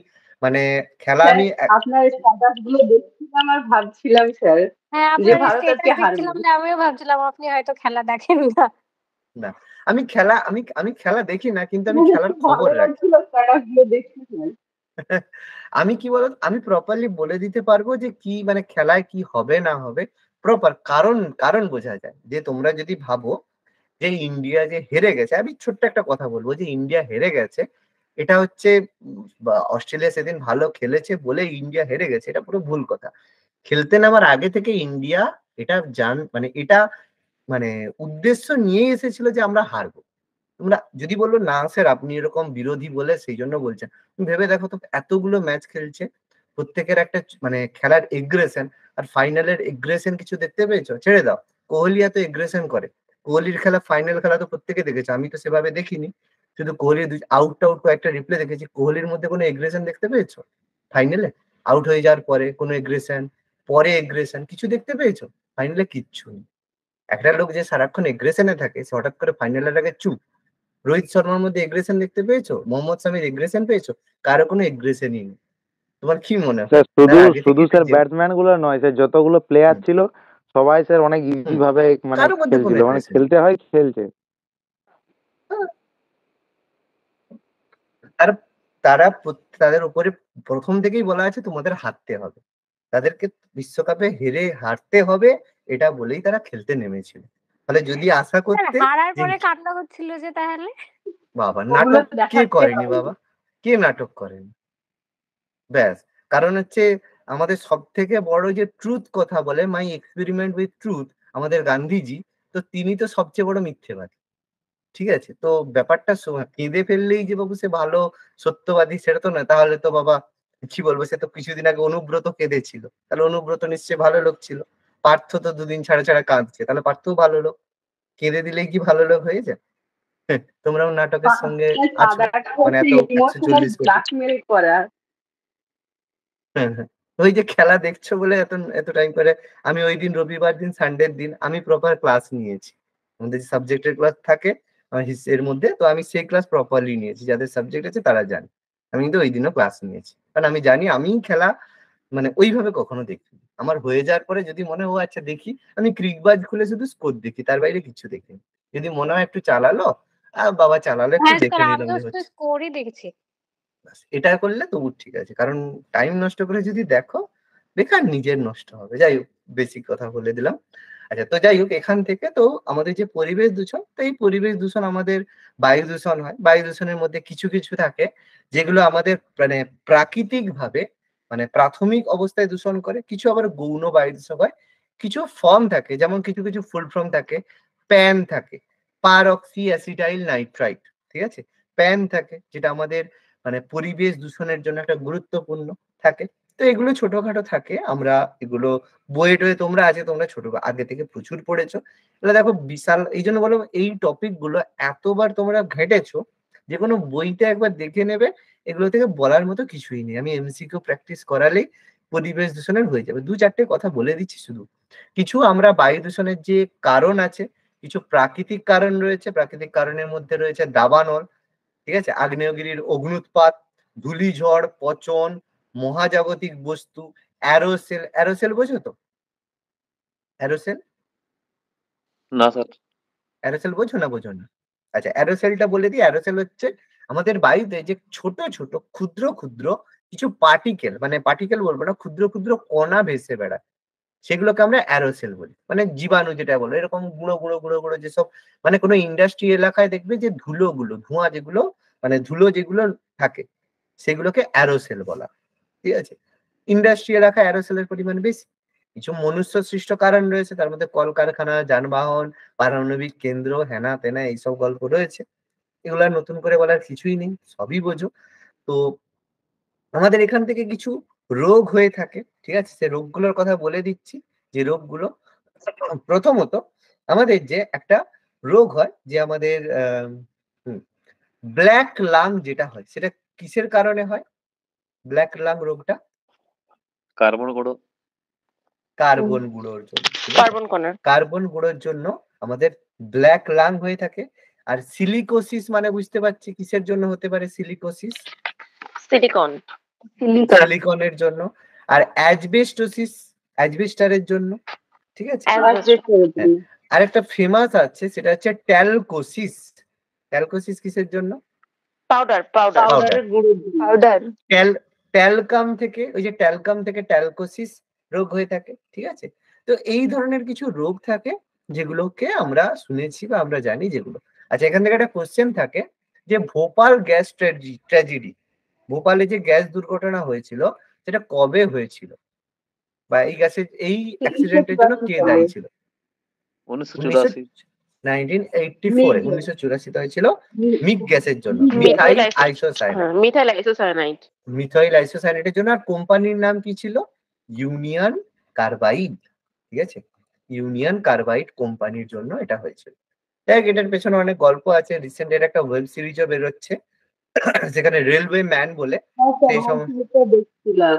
মানে খেলা আমি আপনার স্ট্যাটাস গুলো দেখছিলাম আর ভাবছিলাম স্যার হ্যাঁ না আমিও ভাবছিলাম আপনি হয়তো খেলা দেখেন না না আমি খেলা আমি আমি খেলা দেখি না কিন্তু আমি খেলার খবর রাখি আমি কি বলত আমি প্রপারলি বলে দিতে পারবো যে কি মানে খেলায় কি হবে না হবে প্রপার কারণ কারণ বোঝা যায় যে তোমরা যদি ভাবো যে ইন্ডিয়া যে হেরে গেছে আমি ছোট্ট একটা কথা বলবো যে ইন্ডিয়া হেরে গেছে এটা হচ্ছে অস্ট্রেলিয়া সেদিন ভালো খেলেছে বলে ইন্ডিয়া হেরে গেছে এটা পুরো ভুল কথা খেলতে নামার আগে থেকে ইন্ডিয়া এটা জান মানে এটা মানে উদ্দেশ্য নিয়ে এসেছিল যে আমরা হারবো তোমরা যদি বললো না স্যার আপনি এরকম বিরোধী বলে সেই জন্য বলছেন ভেবে দেখো তো এতগুলো ম্যাচ খেলছে প্রত্যেকের একটা মানে খেলার এগ্রেশন আর ফাইনালের এগ্রেশন কিছু দেখতে পেয়েছো ছেড়ে দাও কোহলিয়া তো এগ্রেশন করে কোহলির খেলা ফাইনাল খেলা তো প্রত্যেকে দেখেছে আমি তো সেভাবে দেখিনি শুধু কোহলির আউট আউট কয়েকটা রিপ্লে দেখেছি কোহলির মধ্যে কোনো এগ্রেশন দেখতে পেয়েছো ফাইনালে আউট হয়ে যাওয়ার পরে কোনো এগ্রেশন পরে এগ্রেশন কিছু দেখতে পেয়েছো ফাইনালে কিচ্ছু নেই একটা লোক যে সারাক্ষণ এগ্রেশনে থাকে সে হঠাৎ করে ফাইনালের আগে চুপ রোহিত শর্মার মধ্যে এগ্রেশন দেখতে পেয়েছো মোহাম্মদ শামির এগ্রেশন পেয়েছো কারো কোনো এগ্রেশনই নেই তোমার কি মনে হয় শুধু শুধু স্যার ব্যাটসম্যান গুলো নয় স্যার যতগুলো প্লেয়ার ছিল সবাই স্যার অনেক ইজি ভাবে মানে খেলছিল মানে খেলতে হয় খেলছে হ্যাঁ। আর তারা তাদের উপরে প্রথম থেকেই বলা আছে তোমাদের হারতে হবে তাদেরকে বিশ্বকাপে হেরে হারতে হবে এটা বলেই তারা খেলতে নেমেছিল তাহলে যদি আশা হ্যাঁ, করতে হারার পরে কান্না হচ্ছিল যে তাহলে বাবা নাটক কে করেনি বাবা কে নাটক করেন ব্যাস কারণ হচ্ছে আমাদের সব থেকে বড় যে ট্রুথ কথা বলে মাই এক্সপেরিমেন্ট উইথ ট্রুথ আমাদের গান্ধীজি তো তিনি তো সবচেয়ে বড় মিথ্যেবাদী ঠিক আছে তো ব্যাপারটা কেঁদে ফেললেই যে বাবু সে ভালো সত্যবাদী সেটা তো না তাহলে তো বাবা কি বলবো সে তো কিছুদিন আগে অনুব্রত কেঁদেছিল তাহলে অনুব্রত নিশ্চয়ই ভালো লোক ছিল পার্থ তো দুদিন ছাড়া ছাড়া কাঁদছে তাহলে পার্থও ভালো লোক কেঁদে দিলে কি ভালো লোক হয়ে যায় হ্যাঁ, তোমরাও নাটকের সঙ্গে মানে এত একশো চল্লিশ হ্যাঁ হ্যাঁ ওই যে খেলা দেখছো বলে এত এত টাইম করে আমি ওই দিন রবিবার দিন সানডের দিন আমি প্রপার ক্লাস নিয়েছি আমাদের সাবজেক্টের ক্লাস থাকে এর মধ্যে তো আমি সেই ক্লাস প্রপারলি নিয়েছি যাদের সাবজেক্ট আছে তারা জানে আমি কিন্তু ওই দিনও ক্লাস নিয়েছি কারণ আমি জানি আমি খেলা মানে ওইভাবে কখনো দেখি আমার হয়ে যাওয়ার পরে যদি মনে হয় আচ্ছা দেখি আমি ক্রিকবাজ খুলে শুধু স্কোর দেখি তার বাইরে কিছু দেখি যদি মনে হয় একটু চালালো আর বাবা চালালো একটু হ্যাঁ, দেখে নিলাম স্কোরই দেখছি ব্যাস এটা করলে তবু ঠিক আছে কারণ টাইম নষ্ট করে যদি দেখো বেকার নিজের নষ্ট হবে যাই হোক বেসিক কথা বলে দিলাম আচ্ছা তো যাই হোক এখান থেকে তো আমাদের যে পরিবেশ দূষণ তো এই পরিবেশ দূষণ আমাদের বায়ু দূষণ হয় বায়ু দূষণের মধ্যে কিছু কিছু থাকে যেগুলো আমাদের মানে প্রাকৃতিক ভাবে মানে প্রাথমিক অবস্থায় দূষণ করে কিছু আবার গৌণ বায়ু দূষণ হয় কিছু ফর্ম থাকে যেমন কিছু কিছু ফুল ফর্ম থাকে প্যান থাকে পারক্সি অ্যাসিটাইল নাইট্রাইট ঠিক আছে প্যান থাকে যেটা আমাদের মানে পরিবেশ দূষণের জন্য একটা গুরুত্বপূর্ণ থাকে তো এগুলো ছোটখাটো থাকে আমরা এগুলো বইয়ে টয়ে তোমরা আছে তোমরা ছোট আগে থেকে প্রচুর পড়েছো তাহলে দেখো বিশাল এই জন্য বলো এই টপিক গুলো এতবার তোমরা ঘেটেছো যে কোনো বইটা একবার দেখে নেবে এগুলো থেকে বলার মতো কিছুই নেই আমি এমসিকিউ প্র্যাকটিস করালেই পরিবেশ দূষণের হয়ে যাবে দু চারটে কথা বলে দিচ্ছি শুধু কিছু আমরা বায়ু দূষণের যে কারণ আছে কিছু প্রাকৃতিক কারণ রয়েছে প্রাকৃতিক কারণের মধ্যে রয়েছে দাবানল ঠিক আছে আগ্নেয়গিরির অগ্নুৎপাত ধূলিঝড় পচন মহাজাগতিক বস্তু অ্যারোসেল অ্যারোসেল বোঝো তো অ্যারোসেল না স্যার অ্যারোসেল বোঝো না বোঝো না আচ্ছা অ্যারোসেলটা বলে দিই অ্যারোসেল হচ্ছে আমাদের বায়ুতে যে ছোট ছোট ক্ষুদ্র ক্ষুদ্র কিছু পার্টিকেল মানে পার্টিকেল বলবো না ক্ষুদ্র ক্ষুদ্র কণা ভেসে বেড়ায় সেগুলোকে আমরা অ্যারোসেল বলি মানে জীবাণু যেটা বলো এরকম গুঁড়ো গুঁড়ো গুঁড়ো গুঁড়ো যেসব মানে কোনো ইন্ডাস্ট্রি এলাকায় দেখবে যে ধুলোগুলো ধোঁয়া যেগুলো মানে ধুলো যেগুলো থাকে সেগুলোকে অ্যারোসেল বলা ঠিক আছে ইন্ডাস্ট্রি রাখা অ্যারোসেলের পরিমাণ বেশি কিছু মনুষ্য সৃষ্ট কারণ রয়েছে তার মধ্যে কলকারখানা যানবাহন পারমাণবিক কেন্দ্র হেনা তেনা এইসব গল্প রয়েছে এগুলো নতুন করে বলার কিছুই নেই সবই বোঝো তো আমাদের এখান থেকে কিছু রোগ হয়ে থাকে ঠিক আছে সে রোগগুলোর কথা বলে দিচ্ছি যে রোগগুলো প্রথমত আমাদের যে একটা রোগ হয় যে আমাদের ব্ল্যাক লাং যেটা হয় সেটা কিসের কারণে হয় ব্ল্যাক লাং রোগটা কার্বন গুঁড়ো কার্বন গুঁড়োর জন্য কার্বন কণার কার্বন গুঁড়োর জন্য আমাদের ব্ল্যাক লাং হয়ে থাকে আর সিলিকোসিস মানে বুঝতে পারছি কিসের জন্য হতে পারে সিলিকোসিস সিলিকন সিলিকনের জন্য আর অ্যাজবেস্টোসিস অ্যাজবেস্টারের জন্য ঠিক আছে হ্যাঁ। আর একটা ফেমাস আছে সেটা হচ্ছে ট্যালকোসিস ক্যালকোসিস কিসের জন্য পাউডার পাউডার পাউডার ট্যালকাম থেকে ওই যে ট্যালকাম থেকে ট্যালকোসিস রোগ হয়ে থাকে ঠিক আছে তো এই ধরনের কিছু রোগ থাকে যেগুলোকে আমরা শুনেছি বা আমরা জানি যেগুলো আচ্ছা এখান থেকে একটা কোশ্চেন থাকে যে ভোপাল গ্যাস ট্র্যাজেডি ভোপালে যে গ্যাস দুর্ঘটনা হয়েছিল সেটা কবে হয়েছিল বা এই গ্যাসের এই অ্যাক্সিডেন্টের জন্য কে দায়ী ছিল 1984 1984 তে হয়েছিল মিক গ্যাসের জন্য মিথাইল মিথাইল আইসোসায়ানাইড হ্যাঁ, মিথাইল জন্য আর কোম্পানির নাম কি ছিল কার্বাইড ঠিক আছে ইউনিয়ন কার্বাইড কোম্পানির জন্য এটা হয়েছিল দেখ এটার পেছনে অনেক গল্প আছে রিসেন্ট এর একটা ওয়েব সিরিজও বেরোচ্ছে যেখানে রেলওয়ে ম্যান বলে হ্যাঁ, সেই হ্যাঁ,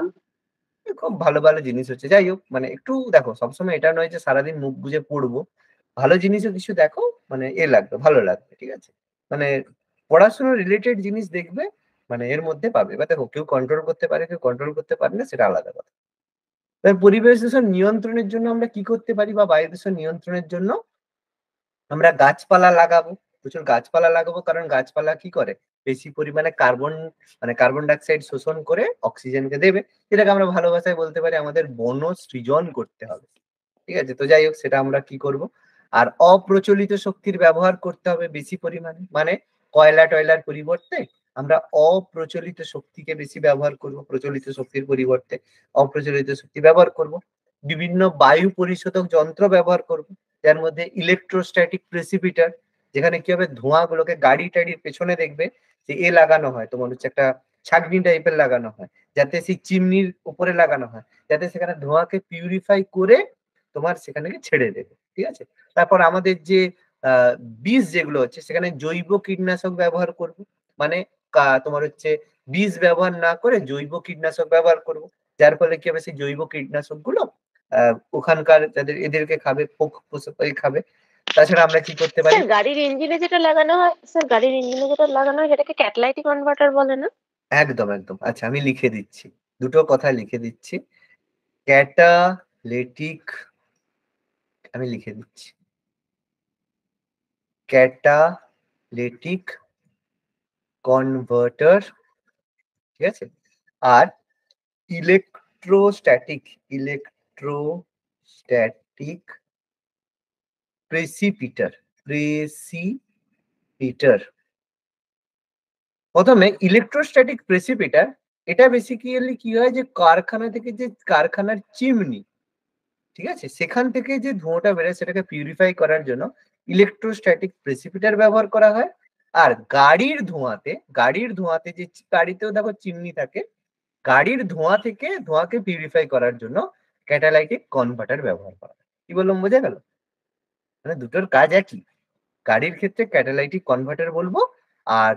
খুব ভালো ভালো জিনিস হচ্ছে যাই হোক মানে একটু দেখো সবসময় এটা নয় যে সারাদিন মুখ বুঝে পড়বো ভালো জিনিসও কিছু দেখো মানে এ লাগবে ভালো লাগবে ঠিক আছে মানে পড়াশোনা রিলেটেড জিনিস দেখবে মানে এর মধ্যে পাবে বা দেখো কেউ কন্ট্রোল করতে পারে কেউ কন্ট্রোল করতে পারে না সেটা আলাদা কথা পরিবেশ দূষণ নিয়ন্ত্রণের জন্য আমরা কি করতে পারি বা বায়ু দূষণ নিয়ন্ত্রণের জন্য আমরা গাছপালা লাগাবো প্রচুর গাছপালা লাগাবো কারণ গাছপালা কি করে বেশি পরিমাণে কার্বন মানে কার্বন ডাইঅক্সাইড শোষণ করে অক্সিজেনকে দেবে যেটাকে আমরা ভালোবাসায় বলতে পারি আমাদের বন সৃজন করতে হবে ঠিক আছে তো যাই হোক সেটা আমরা কি করব আর অপ্রচলিত শক্তির ব্যবহার করতে হবে বেশি পরিমাণে মানে কয়লা টয়লার পরিবর্তে আমরা অপ্রচলিত শক্তিকে বেশি ব্যবহার করব প্রচলিত শক্তির পরিবর্তে অপ্রচলিত শক্তি ব্যবহার করব বিভিন্ন বায়ু পরিশোধক যন্ত্র ব্যবহার করব যার মধ্যে ইলেকট্রোস্ট্যাটিক প্রেসিপিটার যেখানে কি হবে ধোঁয়াগুলোকে গাড়ি টাড়ির পেছনে দেখবে যে এ লাগানো হয় তোমার হচ্ছে একটা ছাগনি টাইপের লাগানো হয় যাতে সেই চিমনির উপরে লাগানো হয় যাতে সেখানে ধোঁয়াকে পিউরিফাই করে তোমার সেখানে ছেড়ে দেবে ঠিক আছে তারপর আমাদের যে বীজ যেগুলো হচ্ছে সেখানে জৈব কীটনাশক ব্যবহার করব মানে তোমার হচ্ছে বীজ ব্যবহার না করে জৈব কীটনাশক ব্যবহার করব যার ফলে কি হবে সেই জৈব কীটনাশক গুলো ওখানকার যাদের এদেরকে খাবে পোক পোষাপাই খাবে তাছাড়া আমরা কি করতে পারি গাড়ির ইঞ্জিনে যেটা লাগানো হয় স্যার গাড়ির ইঞ্জিনে যেটা লাগানো হয় সেটাকে ক্যাটালাইটিক কনভার্টার বলে না একদম একদম আচ্ছা আমি লিখে দিচ্ছি দুটো কথা লিখে দিচ্ছি ক্যাটালেটিক আমি লিখে দিচ্ছি ক্যাটা লিটিক কনভার্টার ঠিক আছে আর ইলেক্ট্রোস্ট্যাটিক ইলেক্ট্রোস্ট্যাটিক প্রেসিপিটার প্রেসিপিটার প্রথমে ইলেক্ট্রোস্ট্যাটিক প্রেসিপিটার এটা बेसिकली কি হয় যে কারখানা থেকে যে কারখানার চিমনি ঠিক আছে সেখান থেকে যে ধোঁয়াটা বেরোয় সেটাকে পিউরিফাই করার জন্য ইলেকট্রোস্ট্যাটিক প্রেসিপিটার ব্যবহার করা হয় আর গাড়ির ধোঁয়াতে গাড়ির ধোঁয়াতে যে গাড়িতেও দেখো চিমনি থাকে গাড়ির ধোঁয়া থেকে ধোঁয়াকে পিউরিফাই করার জন্য ক্যাটালাইটিক কনভার্টার ব্যবহার করা হয় কি বললাম বোঝা গেল মানে দুটোর কাজ একই গাড়ির ক্ষেত্রে ক্যাটালাইটিক কনভার্টার বলবো আর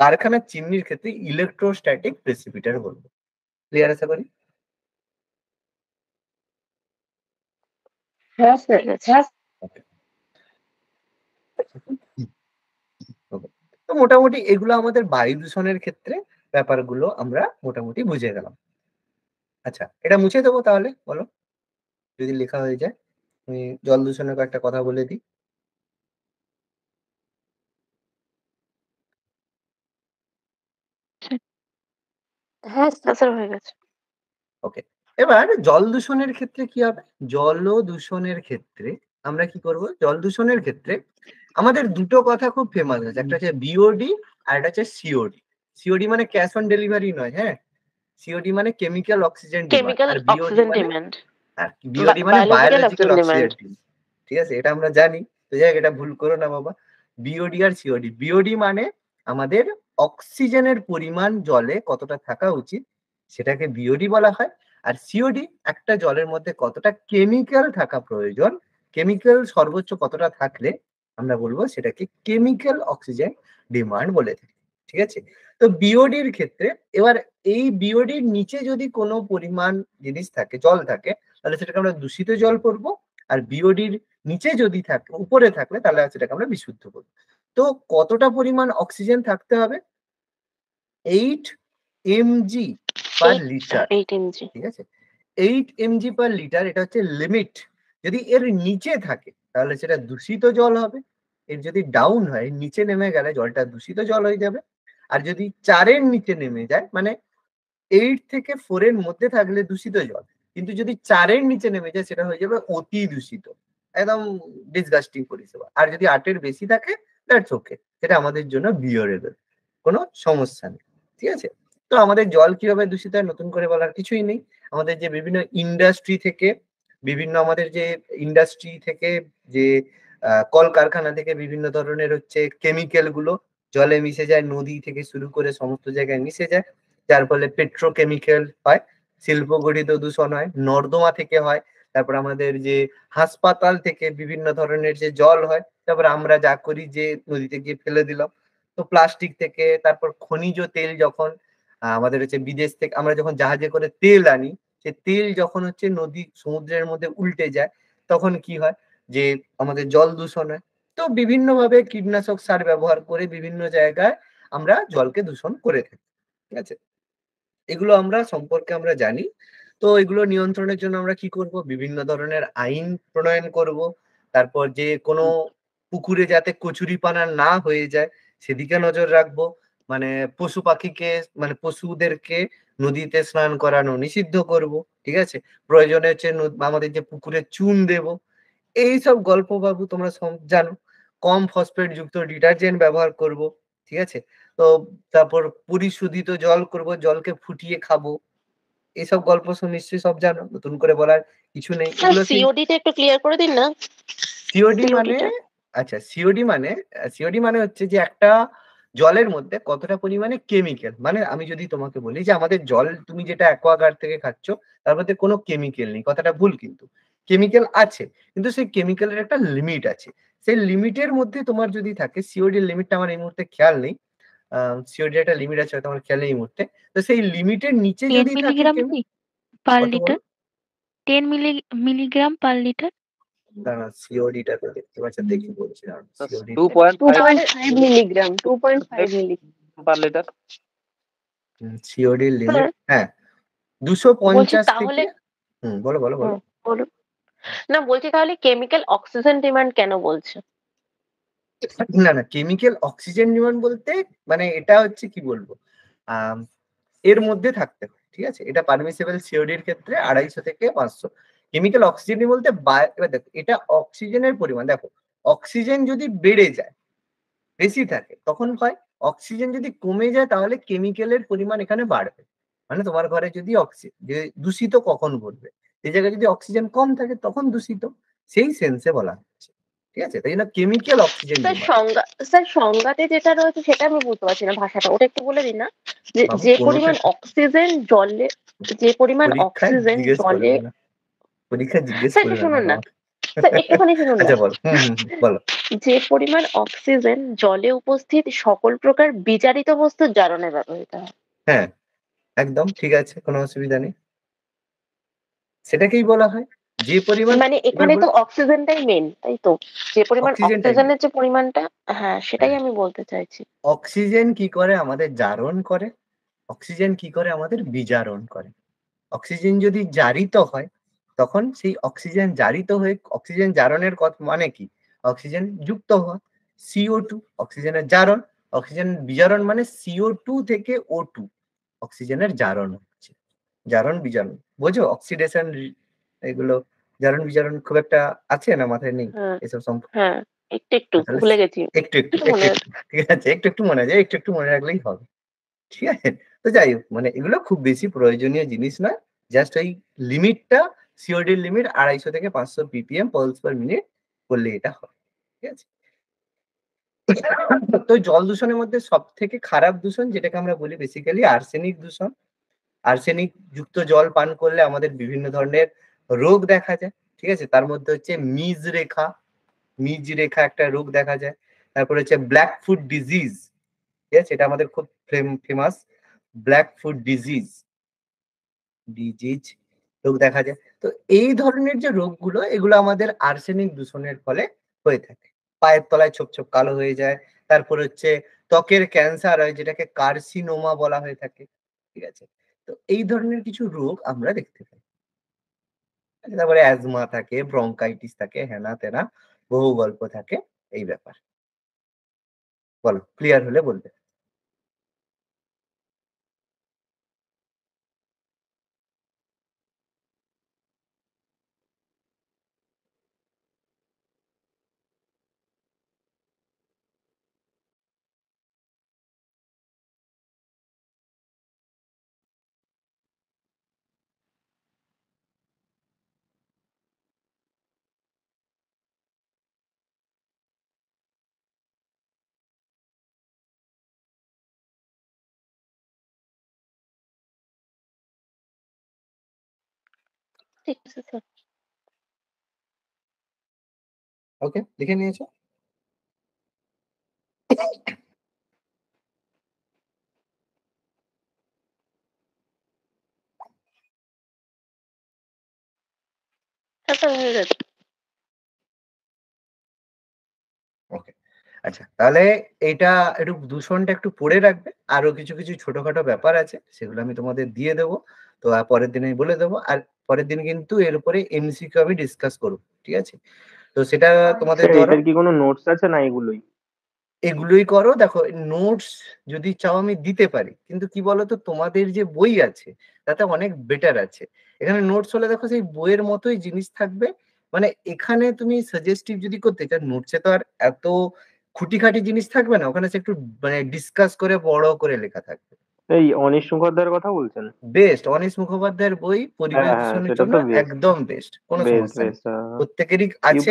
কারখানার চিমনির ক্ষেত্রে ইলেকট্রোস্ট্যাটিক প্রেসিপিটার বলবো ক্লিয়ার আছে করি perfect. perfect. তো মোটামুটি এগুলো আমাদের বায়ু দূষণের ক্ষেত্রে ব্যাপারগুলো আমরা মোটামুটি বুঝে গেলাম আচ্ছা এটা মুছে দেবো তাহলে বলো যদি লেখা হয়ে যায় আমি জল দূষণের কয়েকটা কথা বলে দিই হ্যাঁ হয়ে গেছে ওকে এবার জল দূষণের ক্ষেত্রে কি হবে জল দূষণের ক্ষেত্রে আমরা কি করব জল দূষণের ক্ষেত্রে আমাদের দুটো কথা খুব ফেমাস আছে একটা হচ্ছে বিওডি আর একটা হচ্ছে সিওডি সিওডি মানে ক্যাশ অন ডেলিভারি নয় হ্যাঁ সিওডি মানে কেমিক্যাল অক্সিজেন বিওডি মানে বায়োলজিক্যাল মানে অক্সিজেন ঠিক আছে এটা আমরা জানি তো যাই এটা ভুল করো না বাবা বিওডি আর সিওডি বিওডি মানে আমাদের অক্সিজেনের পরিমাণ জলে কতটা থাকা উচিত সেটাকে বিওডি বলা হয় আর সিওডি একটা জলের মধ্যে কতটা কেমিক্যাল থাকা প্রয়োজন কেমিক্যাল সর্বোচ্চ কতটা থাকলে আমরা বলবো সেটাকে কেমিক্যাল অক্সিজেন ডিমান্ড বলে থাকি ঠিক আছে তো বিওডির ক্ষেত্রে এবার এই বিওডির নিচে যদি কোনো পরিমাণ জিনিস থাকে জল থাকে তাহলে সেটাকে আমরা দূষিত জল করবো আর বিওডির নিচে যদি থাকে উপরে থাকলে তাহলে সেটাকে আমরা বিশুদ্ধ করব তো কতটা পরিমাণ অক্সিজেন থাকতে হবে eight mg per litre eight mg per litre এটা হচ্ছে লিমিট যদি এর নিচে থাকে তাহলে সেটা দূষিত জল হবে এর যদি ডাউন হয় নিচে নেমে গেলে জলটা দূষিত জল হয়ে যাবে আর যদি চারের নিচে নেমে যায় মানে এইট থেকে ফোরের মধ্যে থাকলে দূষিত জল কিন্তু যদি চারের নিচে নেমে যায় সেটা হয়ে যাবে অতি দূষিত একদম ডিসগাস্টিং পরিষেবা আর যদি আটের বেশি থাকে দ্যাটস ওকে সেটা আমাদের জন্য বিয়রেবল কোনো সমস্যা নেই ঠিক আছে তো আমাদের জল কিভাবে দূষিত হয় নতুন করে বলার কিছুই নেই আমাদের যে বিভিন্ন ইন্ডাস্ট্রি থেকে বিভিন্ন আমাদের যে ইন্ডাস্ট্রি থেকে যে কলকারখানা থেকে বিভিন্ন ধরনের হচ্ছে কেমিক্যাল গুলো জলে মিশে যায় নদী থেকে শুরু করে সমস্ত জায়গায় মিশে যায় যার ফলে পেট্রোকেমিক্যাল হয় শিল্প গঠিত দূষণ হয় নর্দমা থেকে হয় তারপর আমাদের যে হাসপাতাল থেকে বিভিন্ন ধরনের যে জল হয় তারপর আমরা যা করি যে নদীতে গিয়ে ফেলে দিলাম তো প্লাস্টিক থেকে তারপর খনিজ তেল যখন আমাদের হচ্ছে বিদেশ থেকে আমরা যখন জাহাজে করে তেল আনি সে তেল যখন হচ্ছে নদী সমুদ্রের মধ্যে উল্টে যায় তখন কি হয় যে আমাদের জল দূষণ হয় তো বিভিন্নভাবে কীটনাশক সার ব্যবহার করে বিভিন্ন জায়গায় আমরা জলকে দূষণ করে থাকি ঠিক আছে এগুলো আমরা সম্পর্কে আমরা জানি তো এগুলো নিয়ন্ত্রণের জন্য আমরা কি করব বিভিন্ন ধরনের আইন প্রণয়ন করব তারপর যে কোনো পুকুরে যাতে কচুরিপানা না হয়ে যায় সেদিকে নজর রাখবো মানে পশু পাখিকে মানে পশুদেরকে নদীতে স্নান করানো নিষিদ্ধ করব ঠিক আছে প্রয়োজনে হচ্ছে আমাদের যে পুকুরে চুন দেব এই সব গল্প বাবু তোমরা জানো কম ফসফেট যুক্ত ডিটারজেন্ট ব্যবহার করব ঠিক আছে তো তারপর পরিশোধিত জল করব জলকে ফুটিয়ে খাবো এইসব গল্প নিশ্চয়ই সব জানো নতুন করে বলার কিছু নেই সিওডি একটু ক্লিয়ার করে দিন না সিওডি মানে আচ্ছা সিওডি মানে সিওডি মানে হচ্ছে যে একটা জলের মধ্যে কতটা পরিমাণে কেমিক্যাল মানে আমি যদি তোমাকে বলি যে আমাদের জল তুমি যেটা অ্যাকোয়াগার্ড থেকে খাচ্ছ তার মধ্যে কোনো কেমিক্যাল নেই কথাটা ভুল কিন্তু কেমিক্যাল আছে কিন্তু সেই কেমিক্যালের একটা লিমিট আছে সেই লিমিটের মধ্যে তোমার যদি থাকে সিওডির লিমিটটা আমার এই মুহূর্তে খেয়াল নেই সিওডির একটা লিমিট আছে তোমার খেয়াল এই মুহূর্তে তো সেই লিমিটের নিচে যদি থাকে per litre 10 milligram per litre দাঁড়া সিওডিটা দেখতে পাচ্ছেন দেখি বলছি two point milligram two milligram per litre সিওডির লিমিট হ্যাঁ দুশো পঞ্চাশ তাহলে হুম বলো বলো বলো না বলছি তাহলে কেমিক্যাল অক্সিজেন ডিমান্ড কেন বলছে না না কেমিক্যাল অক্সিজেন ডিমান্ড বলতে মানে এটা হচ্ছে কি বলবো এর মধ্যে থাকতে হয় ঠিক আছে এটা পারমিসেবল সিওডির ক্ষেত্রে আড়াইশো থেকে পাঁচশো কেমিক্যাল অক্সিজেন বলতে দেখো এটা অক্সিজেনের পরিমাণ দেখো অক্সিজেন যদি বেড়ে যায় বেশি থাকে তখন হয় অক্সিজেন যদি কমে যায় তাহলে কেমিক্যালের পরিমাণ এখানে বাড়বে মানে তোমার ঘরে যদি অক্সিজেন দূষিত কখন ঘটবে সেই জায়গায় যদি অক্সিজেন কম থাকে তখন দূষিত সেই সেন্সে বলা হচ্ছে ঠিক আছে তাই জন্য কেমিক্যাল অক্সিজেন স্যার সংজ্ঞা স্যার সংজ্ঞাতে যেটা রয়েছে সেটা আমি বুঝতে পারছি না ভাষাটা ওটা একটু বলে দিন না যে পরিমাণ অক্সিজেন জলে যে পরিমাণ অক্সিজেন জলে পরীক্ষা জিজ্ঞেস স্যার শুনুন না আচ্ছা, যে পরিমাণ অক্সিজেন জলে উপস্থিত সকল প্রকার বিচারিত বস্তু জারণে ব্যবহৃত হ্যাঁ একদম ঠিক আছে কোনো অসুবিধা নেই সেটাকেই বলা হয় যে পরিমাণ মানে এখানে তো অক্সিজেনটাই মেন তাই তো যে পরিমাণ অক্সিজেনের যে পরিমাণটা হ্যাঁ সেটাই হ্যাঁ। আমি বলতে চাইছি অক্সিজেন কি করে আমাদের জারণ করে অক্সিজেন কি করে আমাদের বিজারণ করে অক্সিজেন যদি জারিত হয় তখন সেই অক্সিজেন জারিত হয়ে অক্সিজেন জারণের মানে কি অক্সিজেন যুক্ত হওয়া সিও টু অক্সিজেনের জারণ অক্সিজেন বিজারণ মানে সিও টু থেকে ও টু অক্সিজেনের জারণ হচ্ছে জারণ বিজারণ বোঝো অক্সিডেশন এগুলো জারণ বিজারণ খুব একটা আছে না মাথায় নেই হ্যাঁ। এসব সম্পর্কে হ্যাঁ, একটু একটু ঠিক আছে একটু একটু মনে যায় একটু একটু মনে রাখলেই হবে ঠিক আছে তো যাই হোক মানে এগুলো খুব বেশি প্রয়োজনীয় জিনিস না জাস্ট ওই লিমিটটা সিওডির লিমিট আড়াইশো থেকে পাঁচশো পিপিএম পলস পার মিনিট করলে এটা হয় ঠিক আছে তো জল দূষণের মধ্যে সব থেকে খারাপ দূষণ যেটাকে আমরা বলি বেসিক্যালি আর্সেনিক দূষণ আর্সেনিক যুক্ত জল পান করলে আমাদের বিভিন্ন ধরনের রোগ দেখা যায় ঠিক আছে তার মধ্যে হচ্ছে মিজ রেখা মিজ রেখা একটা রোগ দেখা যায় তারপরে হচ্ছে ব্ল্যাক ফুড ডিজিজ ঠিক আছে এটা আমাদের খুব famous black foot disease disease রোগ দেখা যায় তো এই ধরনের যে রোগগুলো এগুলো আমাদের আর্সেনিক দূষণের ফলে হয়ে থাকে পায়ের তলায় ছোপ ছোপ কালো হয়ে যায় তারপর হচ্ছে ত্বকের ক্যান্সার হয় যেটাকে কার্সিনোমা বলা হয়ে থাকে ঠিক আছে তো এই ধরনের কিছু রোগ আমরা দেখতে পাই আচ্ছা, তারপরে অ্যাজমা থাকে ব্রঙ্কাইটিস থাকে হেনা তেনা বহু গল্প থাকে এই ব্যাপার বলো ক্লিয়ার হলে বলবে ওকে লিখে নিয়েছো আচ্ছা তাহলে এটা একটু দূষণটা একটু পড়ে রাখবে আরো কিছু কিছু ছোটখাটো ব্যাপার আছে সেগুলো আমি তোমাদের দিয়ে দেবো তো পরের দিন আমি বলে দেবো আর পরের দিন কিন্তু এর উপরে এমসিকিউ আমি ডিসকাস করব ঠিক আছে তো সেটা আচ্ছা, তোমাদের এটার কি কোনো নোটস আছে না এগুলোই এগুলোই করো দেখো নোটস যদি চাও আমি দিতে পারি কিন্তু কি বলতো তোমাদের যে বই আছে তাতে অনেক বেটার আছে এখানে নোটস হলে দেখো সেই বইয়ের মতোই জিনিস থাকবে মানে এখানে তুমি সাজেস্টিভ যদি করতে চাও নোটসে তো আর এত খুঁটিখাটি জিনিস থাকবে না ওখানে একটু মানে ডিসকাস করে বড় করে লেখা থাকবে এই অনিশ মুখোপাধ্যায়ের কথা বলছেন বেস্ট অনিশ মুখোপাধ্যায়ের বই পরিবেশনের জন্য হ্যাঁ, হ্যাঁ, একদম বেস্ট কোনো সমস্যা হ্যাঁ, প্রত্যেকেরই আছে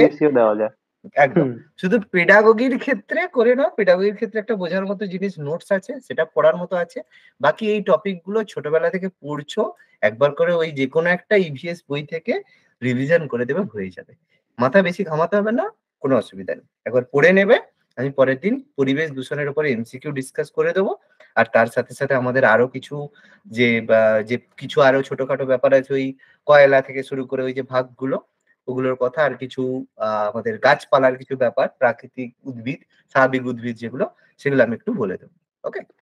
একদম শুধু পেডাগোগির ক্ষেত্রে করে নাও পেডাগোগির ক্ষেত্রে একটা বোঝার মতো জিনিস নোটস আছে সেটা পড়ার মতো আছে বাকি এই টপিক গুলো ছোটবেলা থেকে পড়ছো একবার করে ওই যে কোনো একটা ইভিএস e বই থেকে রিভিশন করে দেবে হয়ে যাবে মাথা বেশি ঘামাতে হবে না কোনো অসুবিধা নেই একবার পড়ে নেবে আমি পরের দিন পরিবেশ দূষণের উপরে এমসিকিউ ডিসকাস করে দেবো আর তার সাথে সাথে আমাদের আরো কিছু যে যে কিছু আরো ছোটখাটো ব্যাপার আছে ওই কয়লা থেকে শুরু করে ওই যে ভাগগুলো ওগুলোর কথা আর কিছু আমাদের গাছপালার কিছু ব্যাপার প্রাকৃতিক উদ্ভিদ স্বাভাবিক উদ্ভিদ যেগুলো সেগুলো আমি একটু বলে দেবো ওকে